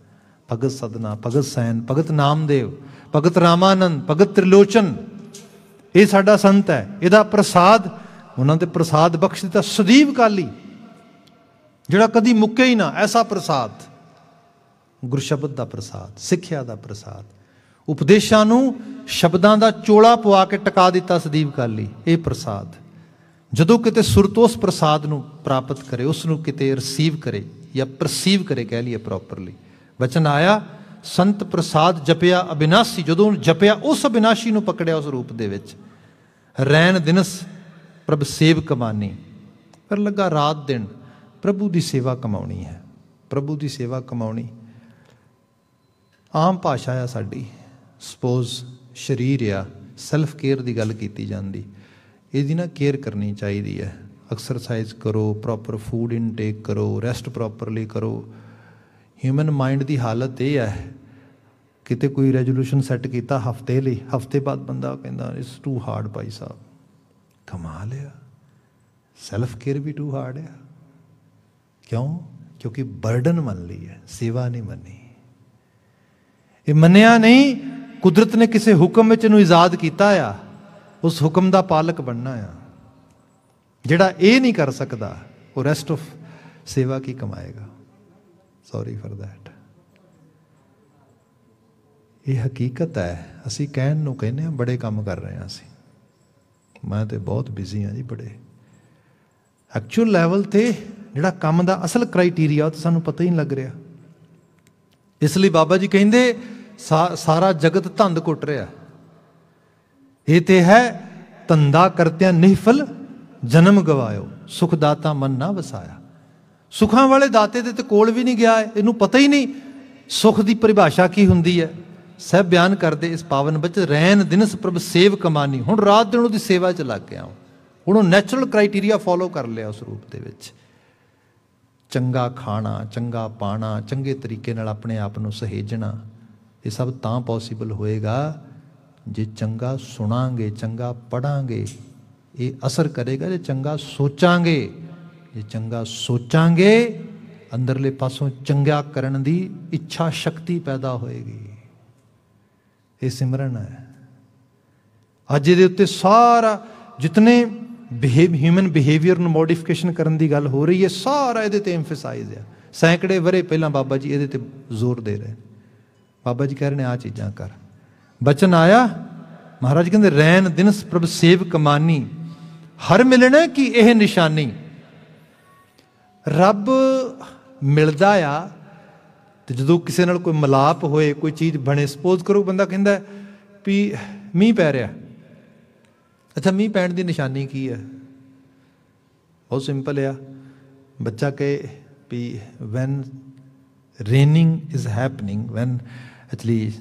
ਭਗਤ ਸਦਨਾ ਭਗਤ ਸੈਨ ਭਗਤ ਨਾਮਦੇਵ ਭਗਤ ਰਾਮਾਨੰਦ ਭਗਤ ਤ੍ਰਿਲੋਚਨ ਇਹ ਸਾਡਾ ਸੰਤ ਹੈ ਇਹਦਾ ਪ੍ਰਸਾਦ ਉਹਨਾਂ ਦੇ ਪ੍ਰਸਾਦ ਬਖਸ਼ ਦਿੱਤਾ ਸੁਦੀਪ ਕਾਲੀ ਜਿਹੜਾ ਕਦੀ ਮੁੱਕੇ ਹੀ ਨਾ ਐਸਾ ਪ੍ਰਸਾਦ ਗੁਰਸ਼ਬਦ ਦਾ ਪ੍ਰਸਾਦ ਸਿੱਖਿਆ ਦਾ ਪ੍ਰਸਾਦ ਉਪਦੇਸ਼ਾਂ ਨੂੰ ਸ਼ਬਦਾਂ ਦਾ ਚੋਲਾ ਪਵਾ ਕੇ ਟਿਕਾ ਦਿੱਤਾ ਸਦੀਵ ਕਾਲੀ ਇਹ ਪ੍ਰਸਾਦ ਜਦੋਂ ਕਿਤੇ ਸੁਰਤੋਸ ਪ੍ਰਸਾਦ ਨੂੰ ਪ੍ਰਾਪਤ ਕਰੇ ਉਸ ਨੂੰ ਕਿਤੇ ਰਿਸੀਵ ਕਰੇ ਜਾਂ ਪਰਸੀਵ ਕਰੇ ਕਹਿ ਲਈਏ ਪ੍ਰੋਪਰਲੀ ਬਚਨ ਆਇਆ ਸੰਤ ਪ੍ਰਸਾਦ ਜਪਿਆ ਅਬినాਸੀ ਜਦੋਂ ਜਪਿਆ ਉਸ ਅਬినాਸੀ ਨੂੰ ਪਕੜਿਆ ਉਸ ਰੂਪ ਦੇ ਵਿੱਚ ਰੈਣ ਦਿਨਸ ਪ੍ਰਭ ਸੇਵ ਕਮਾਨੀ ਪਰ ਲੱਗਾ ਰਾਤ ਦਿਨ ਪ੍ਰਭੂ ਦੀ ਸੇਵਾ ਕਮਾਉਣੀ ਹੈ ਪ੍ਰਭੂ ਦੀ ਸੇਵਾ ਕਮਾਉਣੀ ਆਮ ਭਾਸ਼ਾ ਆ ਸਾਡੀ ਸਪੋਜ਼ ਸਰੀਰ ਆ ਸੈਲਫ ਕੇਅਰ ਦੀ ਗੱਲ ਕੀਤੀ ਜਾਂਦੀ ਇਹਦੀ ਨਾ ਕੇਅਰ ਕਰਨੀ ਚਾਹੀਦੀ ਹੈ ਐਕਸਰਸਾਈਜ਼ ਕਰੋ ਪ੍ਰੋਪਰ ਫੂਡ ਇਨਟੇਕ ਕਰੋ ਰੈਸਟ ਪ੍ਰੋਪਰਲੀ ਕਰੋ ਹਿਊਮਨ ਮਾਈਂਡ ਦੀ ਹਾਲਤ ਇਹ ਹੈ ਕਿਤੇ ਕੋਈ ਰੈਜ਼ੋਲੂਸ਼ਨ ਸੈੱਟ ਕੀਤਾ ਹਫਤੇ ਲਈ ਹਫਤੇ ਬਾਅਦ ਬੰਦਾ ਕਹਿੰਦਾ ਇਟਸ ਟੂ ਹਾਰਡ ਭਾਈ ਸਾਹਿਬ ਕਮਾਲ ਆ ਸੈਲਫ ਕੇਅਰ ਵੀ ਟੂ ਹਾਰਡ ਹੈ ਕਿਉਂ ਕਿਉਂਕਿ ਬਰਡਨ ਮੰਨ ਲਈ ਹੈ ਸੇਵਾ ਨਹੀਂ ਮੰਨੀ ਇਹ ਮੰਨਿਆ ਨਹੀਂ ਕੁਦਰਤ ਨੇ ਕਿਸੇ ਹੁਕਮ ਵਿੱਚ ਇਹਨੂੰ ਇਜਾਦ ਕੀਤਾ ਆ ਉਸ ਹੁਕਮ ਦਾ ਪਾਲਕ ਬਣਨਾ ਆ ਜਿਹੜਾ ਇਹ ਨਹੀਂ ਕਰ ਸਕਦਾ ਉਹ ਰੈਸਟ ਆਫ ਸੇਵਾ ਕੀ ਕਮਾਏਗਾ ਸੌਰੀ ਫॉर दैट ਇਹ ਹਕੀਕਤ ਹੈ ਅਸੀਂ ਕਹਿਣ ਨੂੰ ਕਹਿੰਦੇ ਆ ਬੜੇ ਕੰਮ ਕਰ ਰਹੇ ਆ ਅਸੀਂ ਮੈਂ ਤੇ ਬਹੁਤ ਬਿਜ਼ੀ ਆ ਜੀ ਬੜੇ ਐਕਚੁਅਲ ਲੈਵਲ ਤੇ ਜਿਹੜਾ ਕੰਮ ਦਾ ਅਸਲ ਕ੍ਰਾਈਟੇਰੀਆ ਉਹ ਤਾਂ ਸਾਨੂੰ ਪਤਾ ਹੀ ਨਹੀਂ ਲੱਗ ਰਿਹਾ ਇਸ ਲਈ ਬਾਬਾ ਜੀ ਕਹਿੰਦੇ ਸਾਰਾ ਜਗਤ ਧੰਦ ਕੁੱਟ ਰਿਹਾ ਇਹ ਤੇ ਹੈ ਤੰਦਾ ਕਰਤਿਆਂ ਨਿਹਫਲ ਜਨਮ ਗਵਾਇਓ ਸੁਖਦਾਤਾ ਮਨ ਨਾ ਵਸਾਇਆ ਸੁਖਾਂ ਵਾਲੇ ਦਾਤੇ ਦੇ ਤੇ ਕੋਲ ਵੀ ਨਹੀਂ ਗਿਆ ਇਹਨੂੰ ਪਤਾ ਹੀ ਨਹੀਂ ਸੁਖ ਦੀ ਪਰਿਭਾਸ਼ਾ ਕੀ ਹੁੰਦੀ ਹੈ ਸਭ ਬਿਆਨ ਕਰਦੇ ਇਸ ਪਾਵਨ ਵਿੱਚ ਰਹਿਣ ਦਿਨਸ ਪ੍ਰਭ ਸੇਵ ਕਮਾਨੀ ਹੁਣ ਰਾਤ ਦਿਨ ਉਹਦੀ ਸੇਵਾ 'ਚ ਲੱਗ ਗਿਆ ਹੁਣ ਉਹ ਨੈਚੁਰਲ ਕ੍ਰਾਈਟੇਰੀਆ ਫਾਲੋ ਕਰ ਲਿਆ ਉਸ ਰੂਪ ਦੇ ਵਿੱਚ ਚੰਗਾ ਖਾਣਾ ਚੰਗਾ ਪਾਣਾ ਚੰਗੇ ਤਰੀਕੇ ਨਾਲ ਆਪਣੇ ਆਪ ਨੂੰ ਸਹੇਜਣਾ ਇਹ ਸਭ ਤਾਂ ਪੋਸੀਬਲ ਹੋਏਗਾ ਜੇ ਚੰਗਾ ਸੁਣਾਂਗੇ ਚੰਗਾ ਪੜਾਂਗੇ ਇਹ ਅਸਰ ਕਰੇਗਾ ਜੇ ਚੰਗਾ ਸੋਚਾਂਗੇ ਜੇ ਚੰਗਾ ਸੋਚਾਂਗੇ ਅੰਦਰਲੇ ਪਾਸੋਂ ਚੰਗਾ ਕਰਨ ਦੀ ਇੱਛਾ ਸ਼ਕਤੀ ਪੈਦਾ ਹੋਏਗੀ ਇਹ ਸਿਮਰਨ ਹੈ ਅੱਜ ਦੇ ਉੱਤੇ ਸਾਰਾ ਜਿਤਨੇ ਬਿਹੇਵ ਹਿਊਮਨ ਬਿਹੇਵੀਅਰ ਨੂੰ ਮੋਡੀਫਿਕੇਸ਼ਨ ਕਰਨ ਦੀ ਗੱਲ ਹੋ ਰਹੀ ਹੈ ਸਾਰਾ ਇਹਦੇ ਤੇ ਐਮਫਸਾਈਜ਼ ਹੈ ਸੈਂਕੜੇ ਵਰੇ ਪਹਿਲਾਂ ਬਾਬਾ ਜੀ ਇਹਦੇ ਤੇ ਜ਼ੋਰ ਦੇ ਰਹੇ ਬਾਬਾ ਜੀ ਕਹਿ ਰਹੇ ਨੇ ਆ ਚੀਜ਼ਾਂ ਕਰ ਬਚਨ ਆਇਆ ਮਹਾਰਾਜ ਕਹਿੰਦੇ ਰੈਨ ਦਿਨਸ ਪ੍ਰਭ ਸੇਵ ਕਮਾਨੀ ਹਰ ਮਿਲਣਾ ਕਿ ਇਹ ਨਿਸ਼ਾਨੀ ਰੱਬ ਮਿਲਦਾ ਆ ਤੇ ਜਦੋਂ ਕਿਸੇ ਨਾਲ ਕੋਈ ਮਲਾਪ ਹੋਏ ਕੋਈ ਚੀਜ਼ ਬਣੇ ਸਪੋਜ਼ ਕਰੋ ਬੰਦਾ ਕਹਿੰਦਾ ਵੀ ਮੀਂਹ ਪੈ ਰਿਹਾ ਅੱਛਾ ਮੀਂਹ ਪੈਣ ਦੀ ਨਿਸ਼ਾਨੀ ਕੀ ਹੈ ਬਹੁਤ ਸਿੰਪਲ ਆ ਬੱਚਾ ਕਹੇ ਵੀ when raining is happening when actually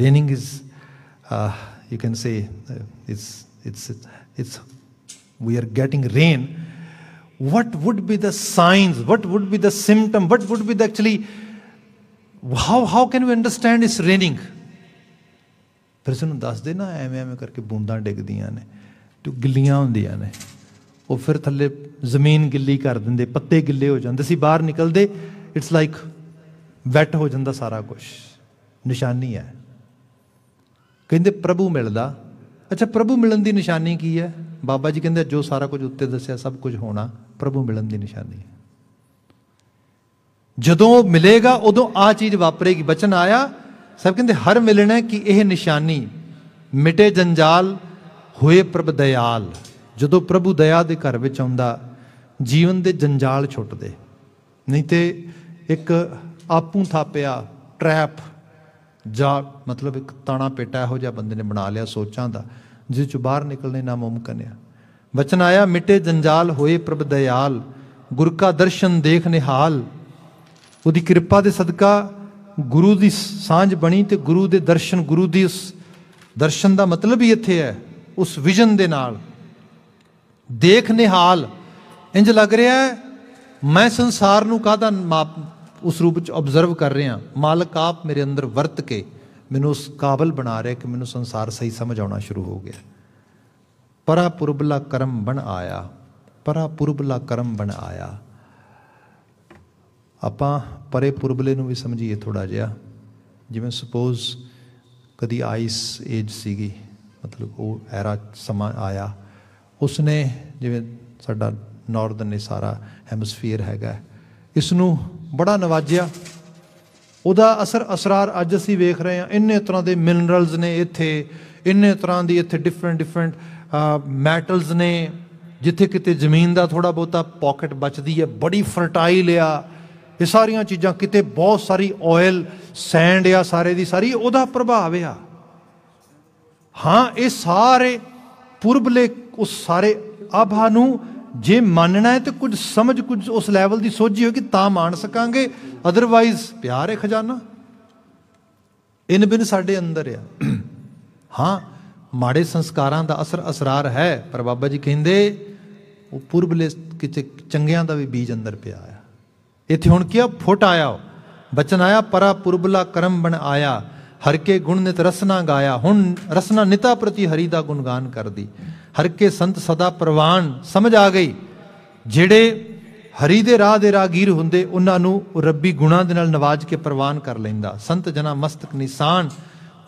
raining is you can say it's it's it's we are getting rain what would be the signs, what would be the symptom, what would be the actually, how, how can we understand it's raining? ਫਿਰ ਸਾਨੂੰ ਨੂੰ ਦੱਸਦੇ ਨਾ ਐਵੇਂ ਐਵੇਂ ਕਰਕੇ ਬੂੰਦਾਂ ਡਿੱਗਦੀਆਂ ਨੇ ਤੇ ਗਿੱਲੀਆਂ ਹੁੰਦੀਆਂ ਨੇ ਉਹ ਫਿਰ ਥੱਲੇ ਜ਼ਮੀਨ ਗਿੱਲੀ ਕਰ ਦਿੰਦੇ ਪੱਤੇ ਗਿੱਲੇ ਹੋ ਜਾਂਦੇ ਸੀ ਬਾਹਰ ਨਿਕਲਦੇ ਇਟਸ ਲਾਈਕ ਵੈਟ ਹੋ ਜਾਂਦਾ ਸਾਰਾ ਕੁਝ ਨਿਸ਼ਾਨੀ ਹੈ ਕਹਿੰਦੇ ਪ੍ਰਭੂ ਮਿਲਦਾ ਅੱਛਾ ਪ੍ਰਭੂ ਮਿਲਣ ਦੀ ਨਿਸ਼ਾਨੀ ਕੀ ਹੈ ਬਾਬਾ ਜੀ ਕਹਿੰਦੇ ਜੋ ਸਾਰਾ ਕੁਝ ਉੱਤੇ ਦੱਸਿਆ ਸਭ ਕੁਝ ਹੋਣਾ ਪ੍ਰਭੂ ਮਿਲਣ ਦੀ ਨਿਸ਼ਾਨੀ ਹੈ ਜਦੋਂ ਮਿਲੇਗਾ ਉਦੋਂ ਆ ਚੀਜ਼ ਵਾਪਰੇਗੀ ਬਚਨ ਆਇਆ ਸਭ ਕਹਿੰਦੇ ਹਰ ਮਿਲਣਾ ਕਿ ਇਹ ਨਿਸ਼ਾਨੀ ਮਿਟੇ ਜੰਜਾਲ ਹੋਏ ਪ੍ਰਭ ਦਇਆਲ ਜਦੋਂ ਪ੍ਰਭੂ ਦਇਆ ਦੇ ਘਰ ਵਿੱਚ ਆਉਂਦਾ ਜੀਵਨ ਦੇ ਜੰਜਾਲ ਛੁੱਟਦੇ ਨਹੀਂ ਤੇ ਇੱਕ ਆਪੂ ਥਾਪਿਆ ਟ੍ਰੈਪ ਜਾਂ ਮਤਲਬ ਇੱਕ ਤਾਣਾ ਪੇਟਾ ਇਹੋ ਜਿਹਾ ਬੰਦੇ ਨੇ ਬਣਾ ਲਿਆ ਸੋਚਾਂ ਦਾ ਜਿਸ ਚ ਬਾਹਰ ਨਿਕਲਣੇ ਨਾ ਮੁਮਕਨ ਆ ਵਚਨ ਆਇਆ ਮਿਟੇ ਜੰਜਾਲ ਹੋਏ ਪ੍ਰਭ ਦਇਆਲ ਗੁਰ ਕਾ ਦਰਸ਼ਨ ਦੇਖ ਨਿਹਾਲ ਉਹਦੀ ਕਿਰਪਾ ਦੇ ਸਦਕਾ ਗੁਰੂ ਦੀ ਸਾਂਝ ਬਣੀ ਤੇ ਗੁਰੂ ਦੇ ਦਰਸ਼ਨ ਗੁਰੂ ਦੀ ਉਸ ਦਰਸ਼ਨ ਦਾ ਮਤਲਬ ਹੀ ਇੱਥੇ ਹੈ ਉਸ ਵਿਜ਼ਨ ਦੇ ਨਾਲ ਦੇਖ ਨਿਹਾਲ ਇੰਜ ਲੱਗ ਰਿਹਾ ਹੈ ਮੈਂ ਸੰਸਾਰ ਨੂੰ ਕਾਹਦਾ ਉਸ ਰੂਪ ਵਿੱਚ ਆਬਜ਼ਰਵ ਕਰ ਰਿਹਾ ਮਾਲਕ ਆਪ ਮੇਰੇ ਅੰਦਰ ਵਰਤ ਕੇ ਮੈਨੂੰ ਉਸ ਕਾਬਲ ਬਣਾ ਰਿਹਾ ਕਿ ਮੈਨੂੰ ਸੰਸਾਰ ਸਹੀ ਸਮਝ ਆਉਣਾ ਸ਼ੁਰੂ ਹੋ ਗਿਆ ਪਰਾ ਪੁਰਬਲਾ ਕਰਮ ਬਣ ਆਇਆ ਪਰਾ ਪੁਰਬਲਾ ਕਰਮ ਬਣ ਆਇਆ ਆਪਾਂ ਪਰੇ ਪੁਰਬਲੇ ਨੂੰ ਵੀ ਸਮਝੀਏ ਥੋੜਾ ਜਿਹਾ ਜਿਵੇਂ ਸੁਪੋਜ਼ ਕਦੀ ਆਈਸ ਏਜ ਸੀਗੀ ਮਤਲਬ ਉਹ ਐਰਾ ਸਮਾਂ ਆਇਆ ਉਸਨੇ ਜਿਵੇਂ ਸਾਡਾ ਨਾਰਦਰਨ ਸਾਰਾ ਹੈਮਸਫੀਅਰ ਹੈਗਾ ਇਸ ਨੂੰ ਬੜਾ ਨਵਾਜਿਆ ਉਹਦਾ ਅਸਰ ਅਸਰਾਰ ਅੱਜ ਅਸੀਂ ਵੇਖ ਰਹੇ ਹਾਂ ਇੰਨੇ ਤਰ੍ਹਾਂ ਦੇ ਮਿਨਰਲਸ ਨੇ ਇੱਥੇ ਇੰਨੇ ਤਰ੍ਹਾਂ ਦੀ ਇੱਥੇ ਡਿਫਰੈਂਟ ਡਿਫਰੈਂਟ ਮੈਟਲਸ ਨੇ ਜਿੱਥੇ ਕਿਤੇ ਜ਼ਮੀਨ ਦਾ ਥੋੜਾ ਬਹੁਤਾ ਪਾਕਟ ਬਚਦੀ ਹੈ ਬੜੀ ਫਰਟਾਈਲ ਆ ਇਹ ਸਾਰੀਆਂ ਚੀਜ਼ਾਂ ਕਿਤੇ ਬਹੁਤ ਸਾਰੀ ਆਇਲ ਸੈਂਡ ਆ ਸਾਰੇ ਦੀ ਸਾਰੀ ਉਹਦਾ ਪ੍ਰਭਾਵ ਆ ਹਾਂ ਇਹ ਸਾਰੇ ਪੁਰਬਲੇ ਉਸ ਸਾਰੇ ਆਭਾ ਨੂੰ ਜੇ ਮੰਨਣਾ ਹੈ ਤੇ ਕੁਝ ਸਮਝ ਕੁਝ ਉਸ ਲੈਵਲ ਦੀ ਸੋਝੀ ਹੋ ਕਿ ਤਾਂ ਮੰਨ ਸਕਾਂਗੇ ਅਦਰਵਾਇਜ਼ ਪਿਆਰ ਹੈ ਖਜ਼ਾਨਾ ਇਨ ਬਿਨ ਸਾਡੇ ਅੰਦਰ ਆ ਹਾਂ ਮਾੜੇ ਸੰਸਕਾਰਾਂ ਦਾ ਅਸਰ ਅਸਰਾਰ ਹੈ ਪਰ ਬਾਬਾ ਜੀ ਕਹਿੰਦੇ ਉਹ ਪੁਰਬਲੇ ਕਿਤੇ ਚੰਗਿਆਂ ਦਾ ਵੀ ਬੀਜ ਅੰਦਰ ਪਿਆ ਆ ਇੱਥੇ ਹੁਣ ਕੀ ਆ ਫੁੱਟ ਆਇਆ ਬਚਨ ਆਇਆ ਪਰਾ ਪੁਰਬਲਾ ਕਰਮ ਬਣ ਆਇਆ ਹਰ ਕੇ ਗੁਣ ਨਿਤ ਰਸਨਾ ਗਾਇਆ ਹੁਣ ਰਸਨਾ ਨਿਤਾ ਪ੍ਰਤੀ ਹਰੀ ਦਾ ਗੁਣਗਾਨ ਕਰਦੀ ਹਰ ਕੇ ਸੰਤ ਸਦਾ ਪ੍ਰਵਾਨ ਸਮਝ ਆ ਗਈ ਜਿਹੜੇ ਹਰੀ ਦੇ ਰਾਹ ਦੇ ਰਾਗੀਰ ਹੁੰਦੇ ਉਹਨਾਂ ਨੂੰ ਰੱਬੀ ਗੁਣਾ ਦੇ ਨਾਲ ਨਵਾਜ ਕੇ ਪ੍ਰਵਾਨ ਕਰ ਲੈਂਦਾ ਸੰਤ ਜਨਾ ਮਸਤਕ ਨਿਸ਼ਾਨ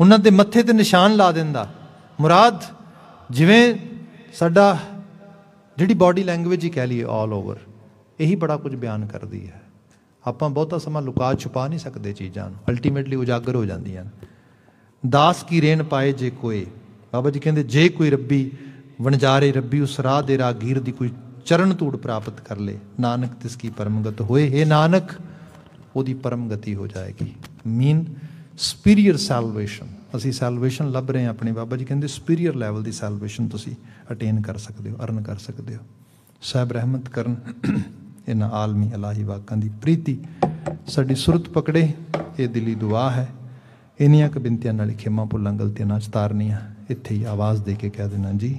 ਉਹਨਾਂ ਦੇ ਮੱਥੇ ਤੇ ਨਿਸ਼ਾਨ ਲਾ ਦਿੰਦਾ ਮੁਰਾਦ ਜਿਵੇਂ ਸਾਡਾ ਜਿਹੜੀ ਬਾਡੀ ਲੈਂਗੁਏਜ ਹੀ ਕਹਿ ਲਈਏ ਆਲ ਓਵਰ ਇਹੀ ਬੜਾ ਕੁਝ ਬਿਆਨ ਕਰਦੀ ਹੈ ਆਪਾਂ ਬਹੁਤਾ ਸਮਾਂ ਲੁਕਾ ਛੁਪਾ ਨਹੀਂ ਸਕਦੇ ਚੀਜ਼ਾਂ ਨੂੰ ਅਲਟੀਮੇਟਲੀ ਉਜਾਗਰ ਹੋ ਜਾਂਦੀਆਂ ਦਾਸ ਕੀ ਰੇਨ ਪਾਏ ਜੇ ਕੋਈ ਬਾਬਾ ਜੀ ਕਹਿੰਦੇ ਜੇ ਕੋਈ ਰੱਬੀ ਵਣਜਾਰੇ ਰੱਬੀ ਉਸ ਰਾਹ ਦੇ ਰਾਗੀਰ ਦੀ ਕੋਈ ਚਰਨ ਧੂੜ ਪ੍ਰਾਪਤ ਕਰ ਲੇ ਨਾਨਕ ਤਿਸ ਕੀ ਪਰਮਗਤ ਹੋਏ ਹੈ ਨਾਨਕ ਉਹਦੀ ਪਰਮਗਤੀ ਹੋ ਜਾਏਗੀ ਮੀਨ ਸੁਪੀਰੀਅਰ ਸੈਲਵੇਸ਼ਨ ਅਸੀਂ ਸੈਲਵੇਸ਼ਨ ਲੱਭ ਰਹੇ ਹਾਂ ਆਪਣੇ ਬਾਬਾ ਜੀ ਕਹਿੰਦੇ ਸੁਪੀਰੀਅਰ ਲੈਵਲ ਦੀ ਸੈਲਵੇਸ਼ਨ ਤੁਸੀਂ ਅਟੇਨ ਕਰ ਸਕਦੇ ਹੋ ਅਰਨ ਕਰ ਸਕਦੇ ਹੋ ਸਾਬ ਰਹਿਮਤ ਕਰਨ ਇਹਨਾਂ ਆਲਮੀ ਅਲਾਹੀ ਵਾਕਾਂ ਦੀ ਪ੍ਰੀਤੀ ਸਾਡੀ ਸੁਰਤ ਪਕੜੇ ਇਹ ਦਿਲੀ ਦੁਆ ਹੈ ਇਨੀਆਂ ਕ ਬਿੰਤਿਆਂ ਨਾਲ ਖਿਮਾ ਭੁੱਲਾਂ ਗਲਤੀਆਂ ਨਾ ਚਤਾਰਨੀਆਂ ਇੱਥੇ ਹੀ ਆਵਾਜ਼ ਦੇ ਕੇ ਕਹਿ ਦੇਣਾ ਜੀ